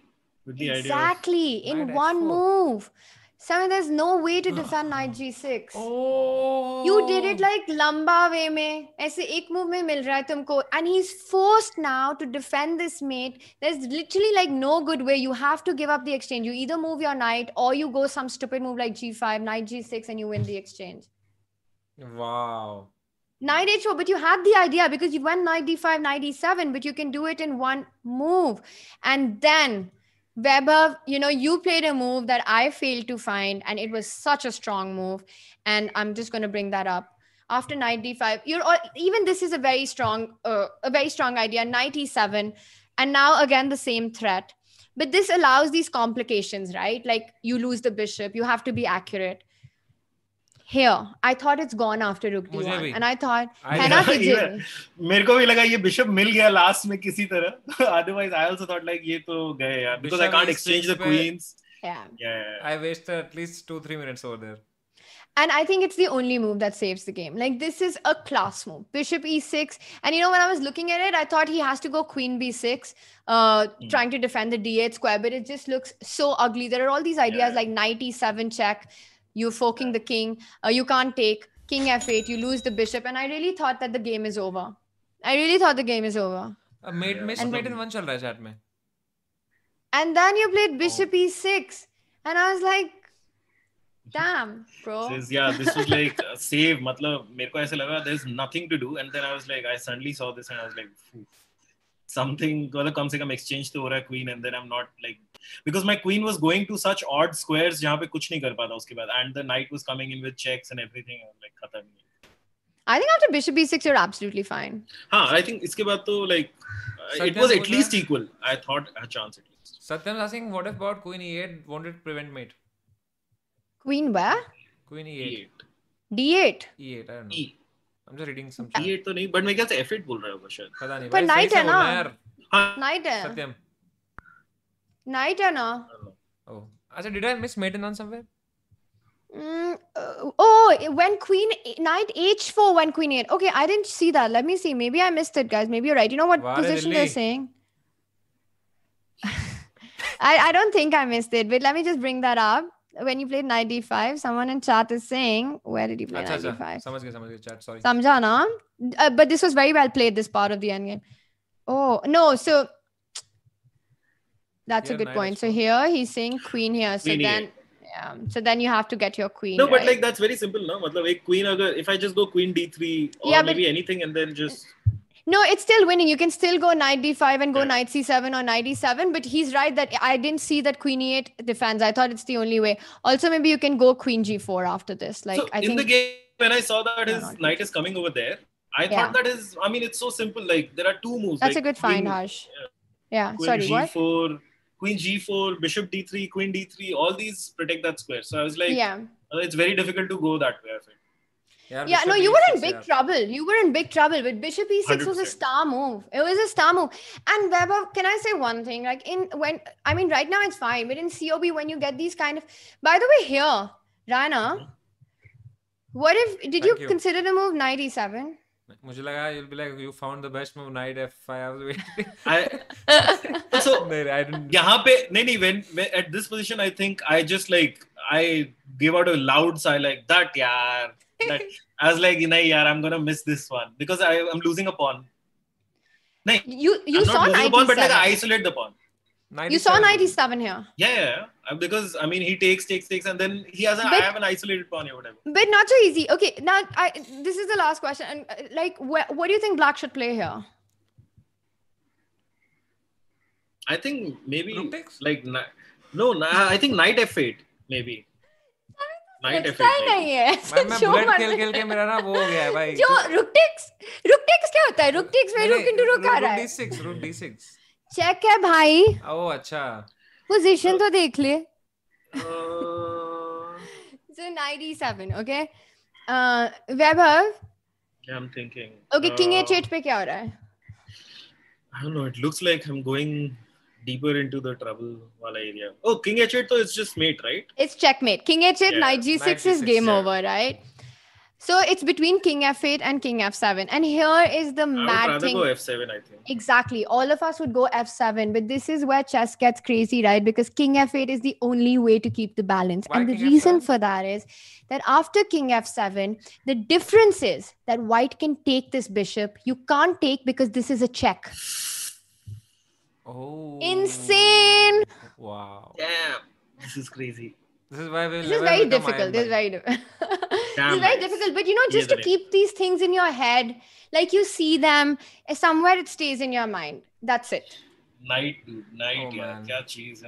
with the exactly, idea. in one h4. move. Sami. there's no way to defend knight g6. Oh. You did it like lamba way me. ऐसे एक move में मिल रहा है तुमको and he's forced now to defend this mate. There's literally like no good way. You have to give up the exchange. You either move your knight or you go some stupid move like g5, knight g6 and you win the exchange. Wow. 984 but you had the idea because you went 95 97 but you can do it in one move and then Webber, you know, you played a move that I failed to find, and it was such a strong move. And I'm just going to bring that up. After 95, you're even this is a very strong, uh, a very strong idea. 97, and now again the same threat, but this allows these complications, right? Like you lose the bishop, you have to be accurate here i thought it's gone after rook d1 and i thought henna कीजिए मेरे को भी bishop mil gaya last में kisi tarah. otherwise i also thought like ये to gaya यार because i can't exchange the queens yeah yeah i wasted at least 2 3 minutes over there and I think it's the only move that saves the game. Like this is a class move. Bishop e6. And you know, when I was looking at it, I thought he has to go queen b6, uh, mm. trying to defend the d8 square, but it just looks so ugly. There are all these ideas yeah. like knight e7 check, you're forking the king. Uh, you can't take king f8. You lose the bishop. And I really thought that the game is over. I really thought the game is over. Uh, mate, and, mate one chal raha chat And then you played oh. bishop oh. e6. And I was like, damn bro yeah this was like uh, save matlab mere ko aise laga there's nothing to do and then i was like i suddenly saw this and i was like Phew. something कम से कम exchange तो हो रहा है queen and then i'm not like because my queen was going to such odd squares squares जहाँ पे कुछ नहीं कर पाता उसके बाद the knight was coming in with checks and everything everything like खत्म I think after bishop b6 you're absolutely fine. हाँ I think इसके बाद तो like uh, it was at least equal. I thought a chance at least. Satyam was asking what about queen e8 wanted prevent mate. Queen where? Queen e8. d8. e8 I don't know. E. I'm just reading some. t तो नहीं, but मेरे ख्याल से F8 बोल रहा होगा शायद. पता नहीं. पर night, है ना. Night, है. सत्यम. Night, है ना. Oh, अच्छा, did I miss maiden on somewhere? Mm, uh, oh, when Queen Knight H4, when Queen 8. Okay, I didn't see that. Let me see. Maybe I missed it, guys. Maybe you're right. You know what position they're saying? I, I don't think I missed it, but let me just bring that up when you played knight d5, someone in chat is saying where did you play knight d5?" gaya samajh gaya chat sorry samjha na uh, but this was very well played this part of the end game oh no so that's yeah, a good point so here he's saying queen here so queen then eight. yeah so then you have to get your queen no right? but like that's very simple no matlab ek queen agar if i just go queen d3 or yeah, maybe anything and then just no, it's still winning. You can still go knight d5 and go yeah. knight c7 or knight d7. But he's right that I didn't see that queen e8 defends. I thought it's the only way. Also, maybe you can go queen g4 after this. Like so I in think the game when I saw that his knight is coming over there, I yeah. thought that is. I mean, it's so simple. Like there are two moves. That's like, a good find, Harsh. Yeah. yeah. Queen Sorry, g4, what? Queen g4, bishop d3, queen d3. All these protect that square. So I was like, yeah, uh, it's very difficult to go that way. I think. Yeah, no, you were in big trouble. You were in big trouble. But Bishop E6 was a star move. It was a star move. And Weber, can I say one thing? Like in when I mean right now it's fine, but in COB when you get these kind of by the way, here, Rana, mm-hmm. what if did you, consider the move knight E7? मुझे लगा you'll be like you found the best move knight f5 I was waiting I so Yeah, I didn't यहाँ पे नहीं नहीं when, when at this position I think I just like I gave out a loud sigh like that Yeah, I was like, nah, yeah, I'm gonna miss this one because I, am losing a pawn. No, you you I'm saw 97. Pawn, but like I isolate the pawn. 97. You saw 97 here. Yeah, uh, because I mean he takes, takes, takes, and then he has I have an isolated pawn or whatever. But not so easy. Okay, now I this is the last question. And uh, like, wh- what do you think Black should play here? I think maybe like no, I think knight f8 maybe. Side effect नहीं है मैं खेल खेल के मेरा ना वो हो गया है भाई जो रुकटिक्स रुकटिक्स क्या होता है रुकटिक्स में रुक इनटू रुक आ रहा है रुक चेक है भाई ओ अच्छा पोजीशन तो देख ले so 97 okay Vaibhav I am thinking okay king पे क्या हो रहा है I don't know it looks like I am going deeper into the trouble wala area. Oh, King H8, so it's just mate, right? It's checkmate. King H8, yeah. Knight G6 Knight is G6, game yeah. over, right? So it's between King F8 and King F7. And here is the I mad would thing. go F7, I think. Exactly. All of us would go F7, but this is where chess gets crazy, right? Because King F8 is the only way to keep the balance. Why and King the reason F7? for that is that after King F7, the difference is that white can take this bishop. You can't take because this is a check. Oh. Insane. Wow. Damn. This is crazy. This is why we This is very difficult. This is very, di- this is very difficult. But you know, just to keep these things in your head, like you see them, eh, somewhere it stays in your mind. That's it. Night, dude. Night, oh, yeah. cheese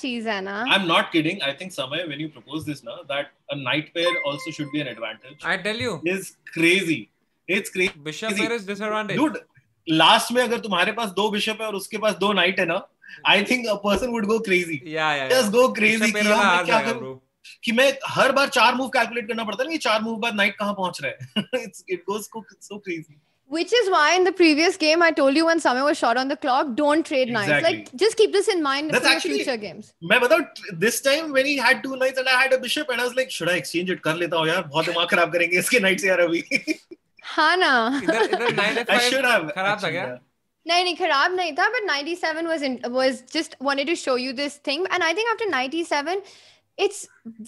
cheese I'm not kidding. I think somewhere when you propose this, na, that a night pair also should be an advantage. I tell you. It's crazy. It's crazy. Bishop pair is disadvantage. Dude, last में अगर तुम्हारे पास दो bishop है और उसके पास दो knight है ना I think a person would go crazy just go crazy कि मैं क्या करूं कि मैं हर बार चार मूव कैलकुलेट करना पड़ता है ना चार मूव बाद नाइट कहां पहुंच रहा है it's it goes so crazy Which is why in the previous game I told you when Samay was short on the clock, don't trade exactly. knights. Like just keep this in mind That's for actually, future games. I बताऊं this time when he had two knights and I had a bishop and I was like should I exchange it कर लेता हूं यार बहुत दिमाग खराब करेंगे इसके knight से यार अभी हाँ ना should have 95 खराब था क्या नहीं नहीं खराब नहीं था but 97 was was just wanted to show you this thing and I think after 97 it's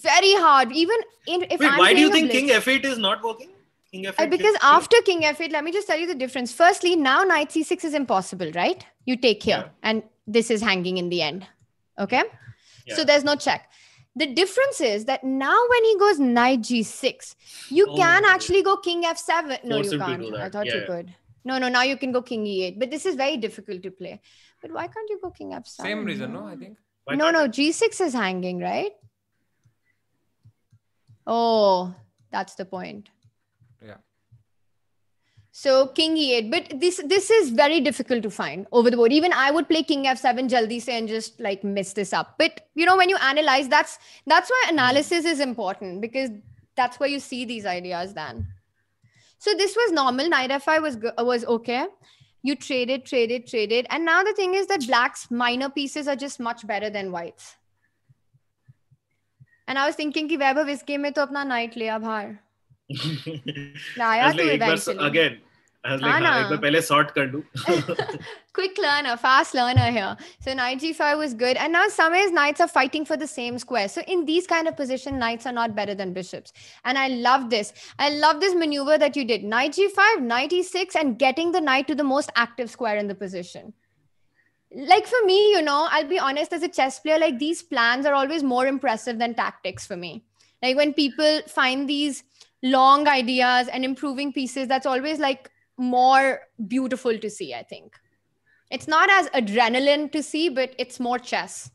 very hard even in, if Wait, I'm why do you think king f8 is not working king f8 uh, because after king f8 let me just tell you the difference firstly now knight c6 is impossible right you take here yeah. and this is hanging in the end okay yeah. so there's no check the difference is that now when he goes knight g6, you oh, can actually go king f7. No, you can't. I thought yeah, you yeah. could. No, no, now you can go king e8. But this is very difficult to play. But why can't you go king f7? Same reason, no? I think. Why no, no, g6 is hanging, right? Oh, that's the point. So king e8, but this this is very difficult to find over the board. Even I would play king f7 jaldi se and just like mess this up. But you know when you analyze, that's that's why analysis is important because that's where you see these ideas then. So this was normal. Knight f5 was was okay. You traded, traded, traded, and now the thing is that black's minor pieces are just much better than white's. And I was thinking कि वैभव this game, में to apna knight leya बाहर लाया तो like, हाँ, पहले sort कर Quick learner, fast learner here. So knight g5 was good, and now some is knights are fighting for the same square. So in these kind of position, knights are not better than bishops. And I love this. I love this maneuver that you did. Knight g5, knight e6, and getting the knight to the most active square in the position. Like for me, you know, I'll be honest, as a chess player, like these plans are always more impressive than tactics for me. Like when people find these long ideas and improving pieces, that's always like more beautiful to see, I think. It's not as adrenaline to see, but it's more chess.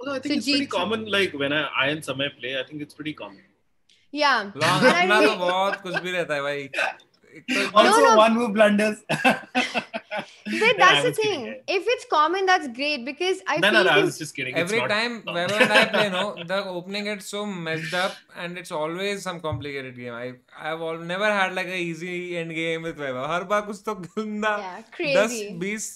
Well, I think so it's G- pretty common. Like when I iron समय play, I think it's pretty common. Yeah. also no, no. one who blunders. but that's the thing. Kidding. If it's common, that's great because I. No, no, no. I was just kidding. Every time, whenever I play, know, the opening gets so messed up, and it's always some complicated game. I I've all, never had like an easy end game with Vaibhav. हर बार कुछ तो गंदा दस बीस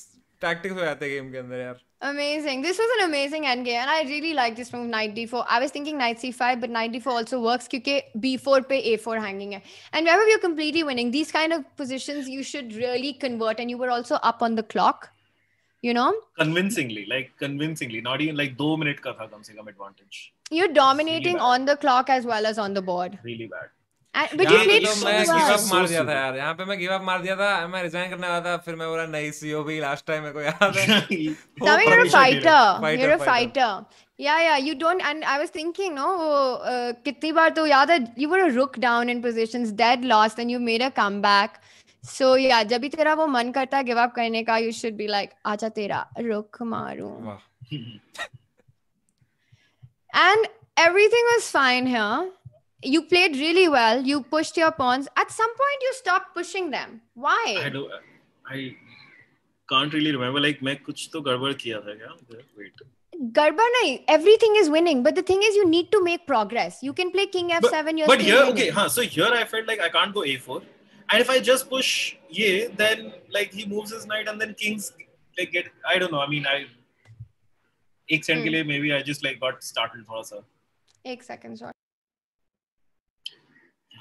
tactics हो जाते हैं game ke andar, यार Amazing. This was an amazing endgame. And I really like this move, knight d4. I was thinking knight c5, but knight d4 also works because b4 pe a4 hanging. Hai. And whenever you're completely winning, these kind of positions you should really convert. And you were also up on the clock, you know? Convincingly, like convincingly. Not even like two minutes. ka tha, kam se kam advantage. You're dominating really on the clock as well as on the board. Really bad. but you made तो मैं give up मार दिया था यार यहाँ पे मैं give up मार दिया था मैं रिजाइन करने वाला था फिर मैं बोला नहीं सीओ भी लास्ट टाइम मेरे को याद है तभी you're a fighter you're a fighter yeah yeah you don't and i was thinking no uh, kitni baar to yaad hai you were a rook down in positions dead lost and you made a comeback सो या जब भी तेरा वो मन करता है give up करने का यू शुड बी लाइक आजा तेरा रुक मारूं and everything was fine here you played really well. You pushed your pawns. At some point, you stopped pushing them. Why? I don't. I can't really remember. Like, मैं कुछ तो गड़बड़ किया था क्या? Wait. Garba nahi, everything is winning, but the thing is, you need to make progress. You can play King F7, but, you're But here, winning. okay, huh, so here I felt like I can't go A4. And if I just push yeah, then like he moves his knight and then Kings like get, I don't know, I mean, I, ek second hmm. ke liye, maybe I just like got startled thoda sa. Ek second, sorry.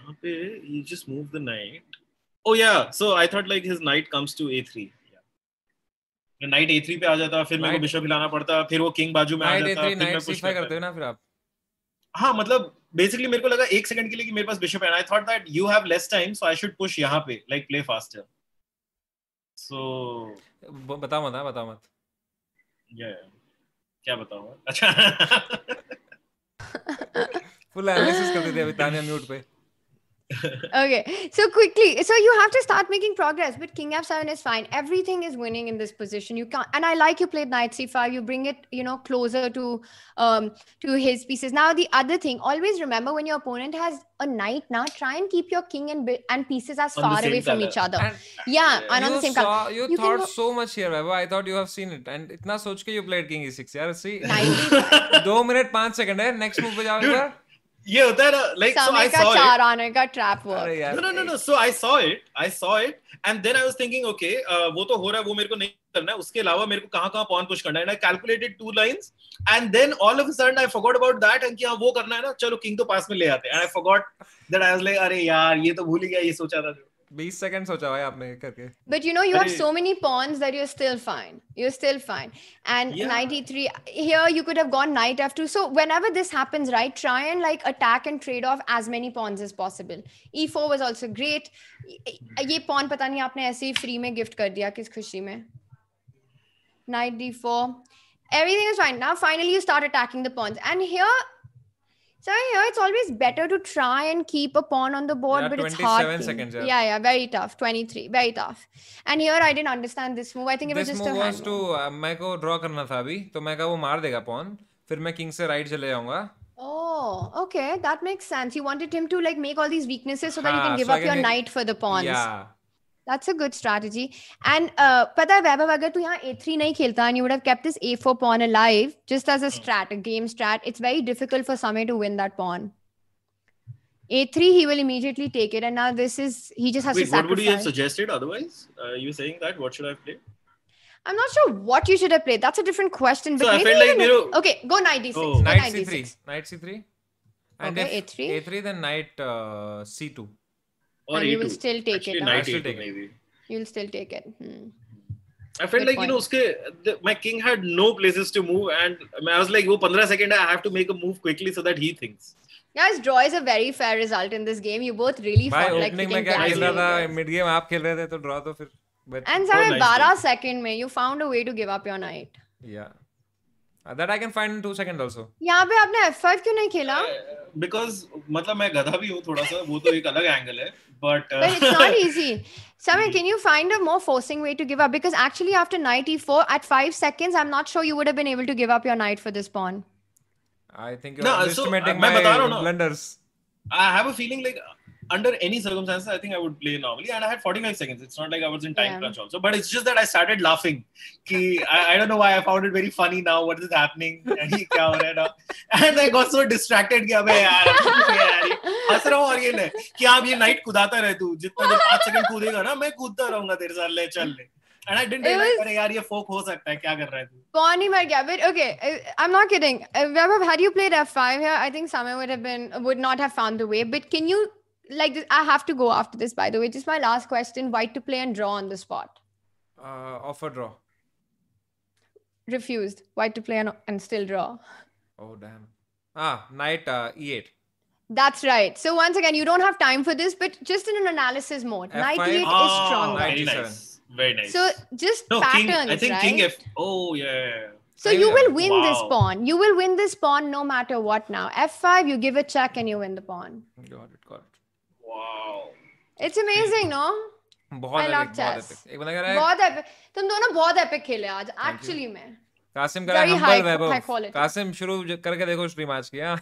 यहाँ पे he just moved the knight. Oh yeah, so I thought like his knight comes to a3. Knight A three पे आ जाता फिर मेरे को bishop हिलाना पड़ता फिर वो किंग बाजू में आ जाता फिर मैं कुछ करते हो ना फिर आप हाँ मतलब बेसिकली मेरे को लगा एक सेकंड के लिए कि मेरे पास बिशप है I thought that you have less time so I should push यहाँ पे लाइक प्ले फास्टर सो बता मत हाँ, बता मत या क्या बताऊँ अच्छा फुल एनालिसिस करते थे अभी तानिया म्यूट पे okay. So quickly, so you have to start making progress, but King F7 is fine. Everything is winning in this position. You can't, and I like you played Knight C5. You bring it, you know, closer to um to his pieces. Now the other thing, always remember when your opponent has a knight. Now try and keep your king and and pieces as on far away color. from each other. And yeah, and on the same saw, color. You, you thought go... so much here, Vaibhav. I thought you have seen it, and itna soch ke you played King E6. Yeah, see. 90... दो minute पांच second है next move पे ये होता है ना like so I saw it चार आने का trap work no no no no so I saw it I saw it and then I was thinking okay वो तो हो रहा है वो मेरे को नहीं करना है उसके अलावा मेरे को कहां-कहां पॉन पुश करना है and I calculated two lines and then all of a sudden I forgot about that and कि हां वो करना है ना चलो किंग तो पास में ले आते हैं and I forgot that I was like अरे यार ये तो भूल ही गया ये सोचा था जो बीस सेकंड सोचा है आपने करके but you know you have so many pawns that you are still fine you are still fine and 93 here you could have gone knight F two so whenever this happens right try and like attack and trade off as many pawns as possible ई4 was also great ये pawn पता नहीं आपने ऐसे ही free में gift कर दिया किस खुशी में knight D everything is fine now finally you start attacking the pawns and here So I hear it's always better to try and keep a pawn on the board, yeah, but it's hard. Seconds, yeah. yeah. yeah, very tough. 23, very tough. And here I didn't understand this move. I think it this was just move was to uh, मैं को draw करना था अभी तो मैं कहा वो मार देगा पॉन फिर मैं किंग से राइट चले जाऊंगा Oh, okay, that makes sense. You wanted him to like make all these weaknesses so that you can give so up your knight for the pawns. Yeah. That's a good strategy. And uh, पता है वैभव अगर त यहाँ A3 नहीं खेलता and you would have kept this A4 pawn alive just as a strat, a game strat, it's very difficult for Samir to win that pawn. A3 he will immediately take it and now this is he just has Wait, to sacrifice. what would you have suggested otherwise? Are uh, you saying that what should I play? I'm not sure what you should have played. That's a different question. But so maybe I felt like even... okay, go knight d6. Oh. knight, c3. Knight c3. And okay, a3. a3 then knight uh, c2. or and you will still take Actually, it. Night still take maybe. It. You'll still take it. Hmm. I felt Good like point. you know, uske, the, my king had no places to move, and I was like, "Oh, 15 second, I have to make a move quickly so that he thinks." Guys, draw is a very fair result in this game. You both really भाई, fought like king. opening में क्या खेल रहा था mid game You were playing, so draw Then, फिर but and समय 12 second mein, you found a way to give up your knight. Yeah. That I can find in two seconds also. यहाँ पे आपने F5 क्यों नहीं खेला? Because मतलब मैं गधा भी हूँ थोड़ा सा वो तो एक अलग एंगल है. but, uh... but it's not easy Samir, can you find a more forcing way to give up? Because actually, after knight e4, at five seconds, I'm not sure you would have been able to give up your knight for this pawn. I think you're no, underestimating so, my blunders. I have a feeling like under any circumstances, I think I would play normally. And I had 45 seconds. It's not like I was in time yeah. crunch also. But it's just that I started laughing. Ki, I, I, don't know why I found it very funny now. What is happening? And, and I got so distracted. Ki, and I didn't realize was... यार okay uh, I'm not kidding uh, had you played F5 here I think Samir would have been would not have found the way but can you like this, I have to go after this. By the way, just my last question: White to play and draw on the spot. Uh, offer draw. Refused. White to play and, and still draw. Oh damn! Ah, knight uh, e8. That's right. So once again, you don't have time for this, but just in an analysis mode, F5? knight e8 is ah, strong. Very nice. Very nice. So just no, patterns, king, I think right? king f. Oh yeah. So you will win wow. this pawn. You will win this pawn no matter what now. F5, you give a check and you win the pawn. Got it, got it. It's amazing no बहुत epic, बहुत एक बंदा कह रहा है बहुत epic तुम दोनों बहुत एपिक खेले आज एक्चुअली मैं कासिम कह रहा है हम्बल वैभव. कासिम शुरू करके देखो स्ट्रीम आज की हां.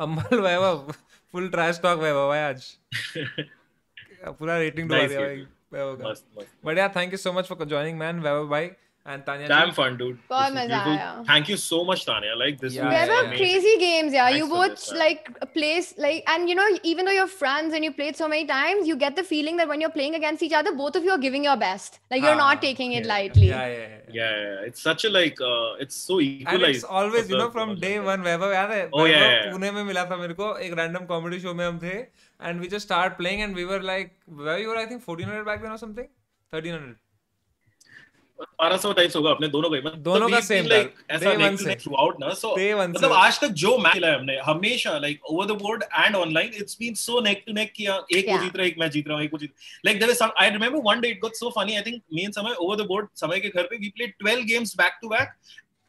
Humble Vaibhav full trash talk Vaibhav है आज. पूरा रेटिंग डुबा दिया भाई. वैभव का बढ़िया thank you so much for joining man Vaibhav भाई. And Tanya, damn fun, dude. Thank you so much, Tanya. Like this, yeah, was yeah, crazy games. Yeah, Thanks you both this, uh, like place like, and you know, even though you're friends and you played so many times, you get the feeling that when you're playing against each other, both of you are giving your best. Like you're ah, not taking it lightly. Yeah yeah, yeah, It's such a like, uh, it's so equalized. And it's always you know from day one. Wherever याद oh, yeah, yeah. Pune में मिला था मेरे को एक random comedy show and we just start playing and we were like, where you were I think 1400 back then or something, 1300. 1200 होगा अपने दोनों तो दोनों का सेम लाइक ऐसा थ्रू आउट ना सो मतलब आज तक जो मैच खेला है हमने हमेशा like over the end online it's been so neck to neck किया एक को जीत रहा एक जीत रहा एक को जीत like is I one day it got so funny I think Samay over the board Samay के घर पे we games back to back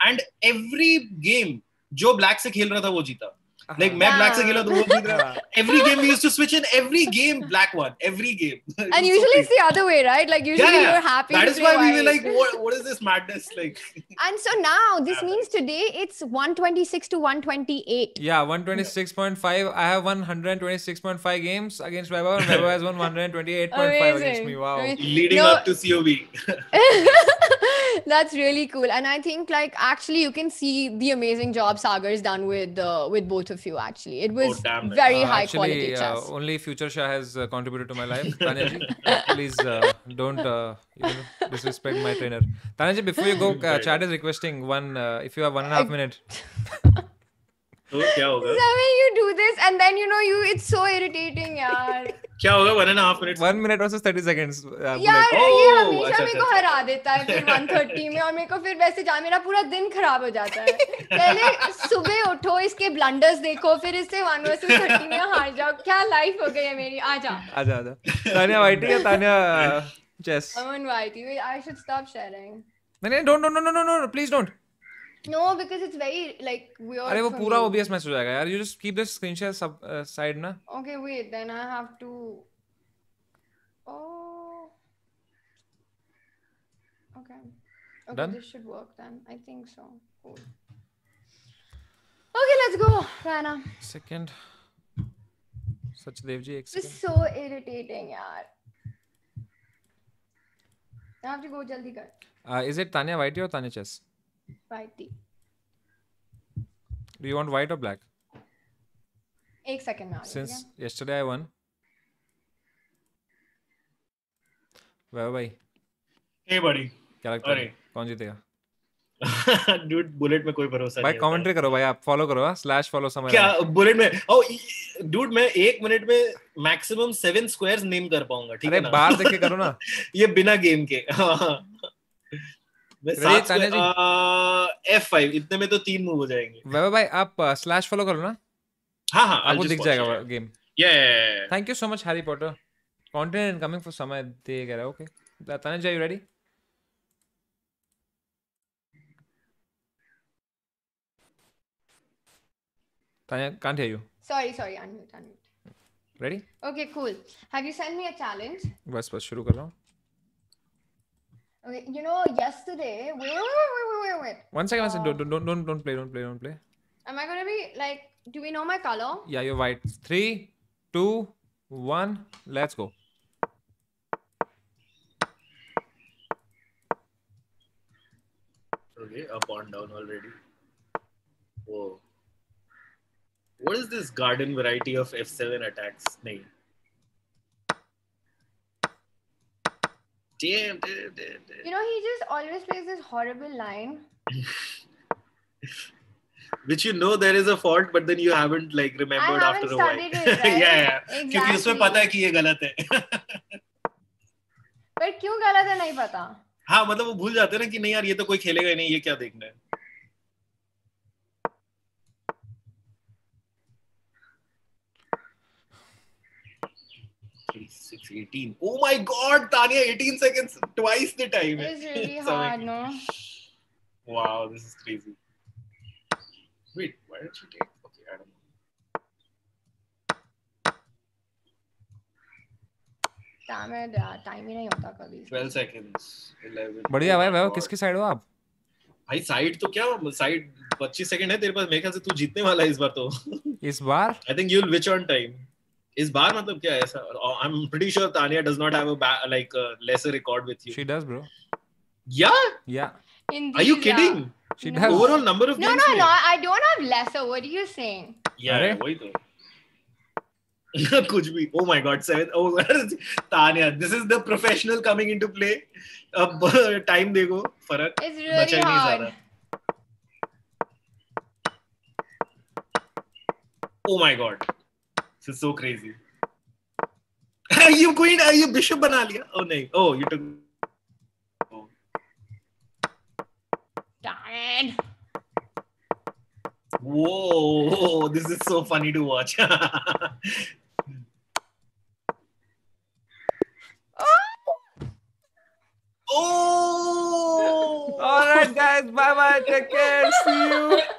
and every game जो ब्लैक से खेल रहा था वो जीता Like, मैं Max से Every game we used to switch in. Every game, black one, Every game. and usually it's the other way, right? Like usually yeah, you're happy. That is why we were like, what, what is this madness? Like. and so now this yeah. means today it's 126 to 128. Yeah, 126.5. I have won 126.5 games against Webber, and Webber has won 128.5 against me. Wow. Leading no. up to COV. That's really cool, and I think like actually you can see the amazing job Sagar's done with uh, with both of you actually. It oh, was oh, very Uh, high actually, quality uh, chess. Uh, only Future Shah has uh, contributed to my life. Tanaji, please uh, don't uh, you know, disrespect my trainer. Tanaji, before you go, uh, Chad is requesting one. if you have one and a half minute. पूरा दिन खराब हो जाता है पहले सुबह उठो इसके ब्लंडर्स देखो फिर इससे 1 versus में हार जाओ क्या लाइफ हो गई है मेरी आजा आजा आजा तानिया वाइटी या Tania chess don't don't please don't No, because it's very like weird. अरे वो पूरा OBS मैच हो जाएगा यार. You just keep the screen share sub uh, side ना. Okay, wait. Then I have to. Oh. Okay. Okay, Done? this should work then. I think so. Cool. Okay, let's go, Rana. Second. Sachdev ji, this is so irritating, yaar. I have to go. Jaldi kar. Uh, is it Tanya Whitey or Tanya Chess? tea Do you want white or black? एक second में since yesterday I won Vaibhav भाई हे बड़ी क्या लगता है कौन जीतेगा डूड बुलेट में कोई भरोसा भाई कमेंट्री करो भाई आप फॉलो करो स्लैश फॉलो समझ क्या बुलेट में ओ oh, डूड मैं एक मिनट में मैक्सिमम सेवन स्क्वायर्स नेम कर पाऊंगा ठीक है ना बाहर देख के करो ना ये बिना गेम के हाँ। इतने में तो तीन मूव हो जाएंगे भाई आप स्लैश फॉलो करो ना हाँ हाँ आपको दिख जाएगा game thank you so much Harry Potter content incoming for Samay दे कह रहा okay Tanuj are ready Tanya can't hear you. Sorry, sorry, unmute, unmute. Ready? Okay, cool. Have you sent me a challenge? बस बस शुरू कर रहा हूँ Okay, you know, yesterday. Wait, wait, wait, wait, wait. One second, one second. Uh, don't, don't, don't, don't play, don't play, don't play. Am I gonna be like? Do we know my color? Yeah, you're white. Three, two, one. Let's go. Okay, up on down already. Whoa. What is this garden variety of F7 attacks name? Damn, damn, damn, damn. You know, he just always plays this horrible line. Which you know there is a fault, but then you haven't like remembered I haven't after a while. It, right? yeah, yeah. Exactly. क्योंकि उसमें पता है कि ये गलत है. पर क्यों गलत है नहीं पता. हाँ मतलब वो भूल जाते हैं ना कि नहीं यार ये तो कोई खेलेगा ही नहीं ये क्या देखना है. it's 18. Oh my god, Tanya, 18 seconds, twice the time. It's really so hard, like, no? Wow, this is crazy. Wait, why did you take? Okay, I don't know. Time ही नहीं होता कभी 12 seconds 11 बढ़िया भाई भाई किसकी साइड हो आप भाई साइड तो 25 सेकंड है तेरे पास मेरे ख्याल से तू जीतने वाला है इस बार तो इस बार I think you will which on time इस बार मतलब क्या sir I am pretty sure Tania does not have a like lesser record with you she does bro yeah yeah are you kidding she does overall no, off no no no I don't have lesser what are you saying यार वही तो कुछ भी oh my god seven oh Tania this is the professional coming into play अब time देखो फर्क oh my god This is so crazy. Are you queen, Are you bishop बना Oh no. Oh, you took. Oh. Darn. Whoa, whoa, this is so funny to watch. Oh! oh! All right, guys. Bye bye. Take care. See you.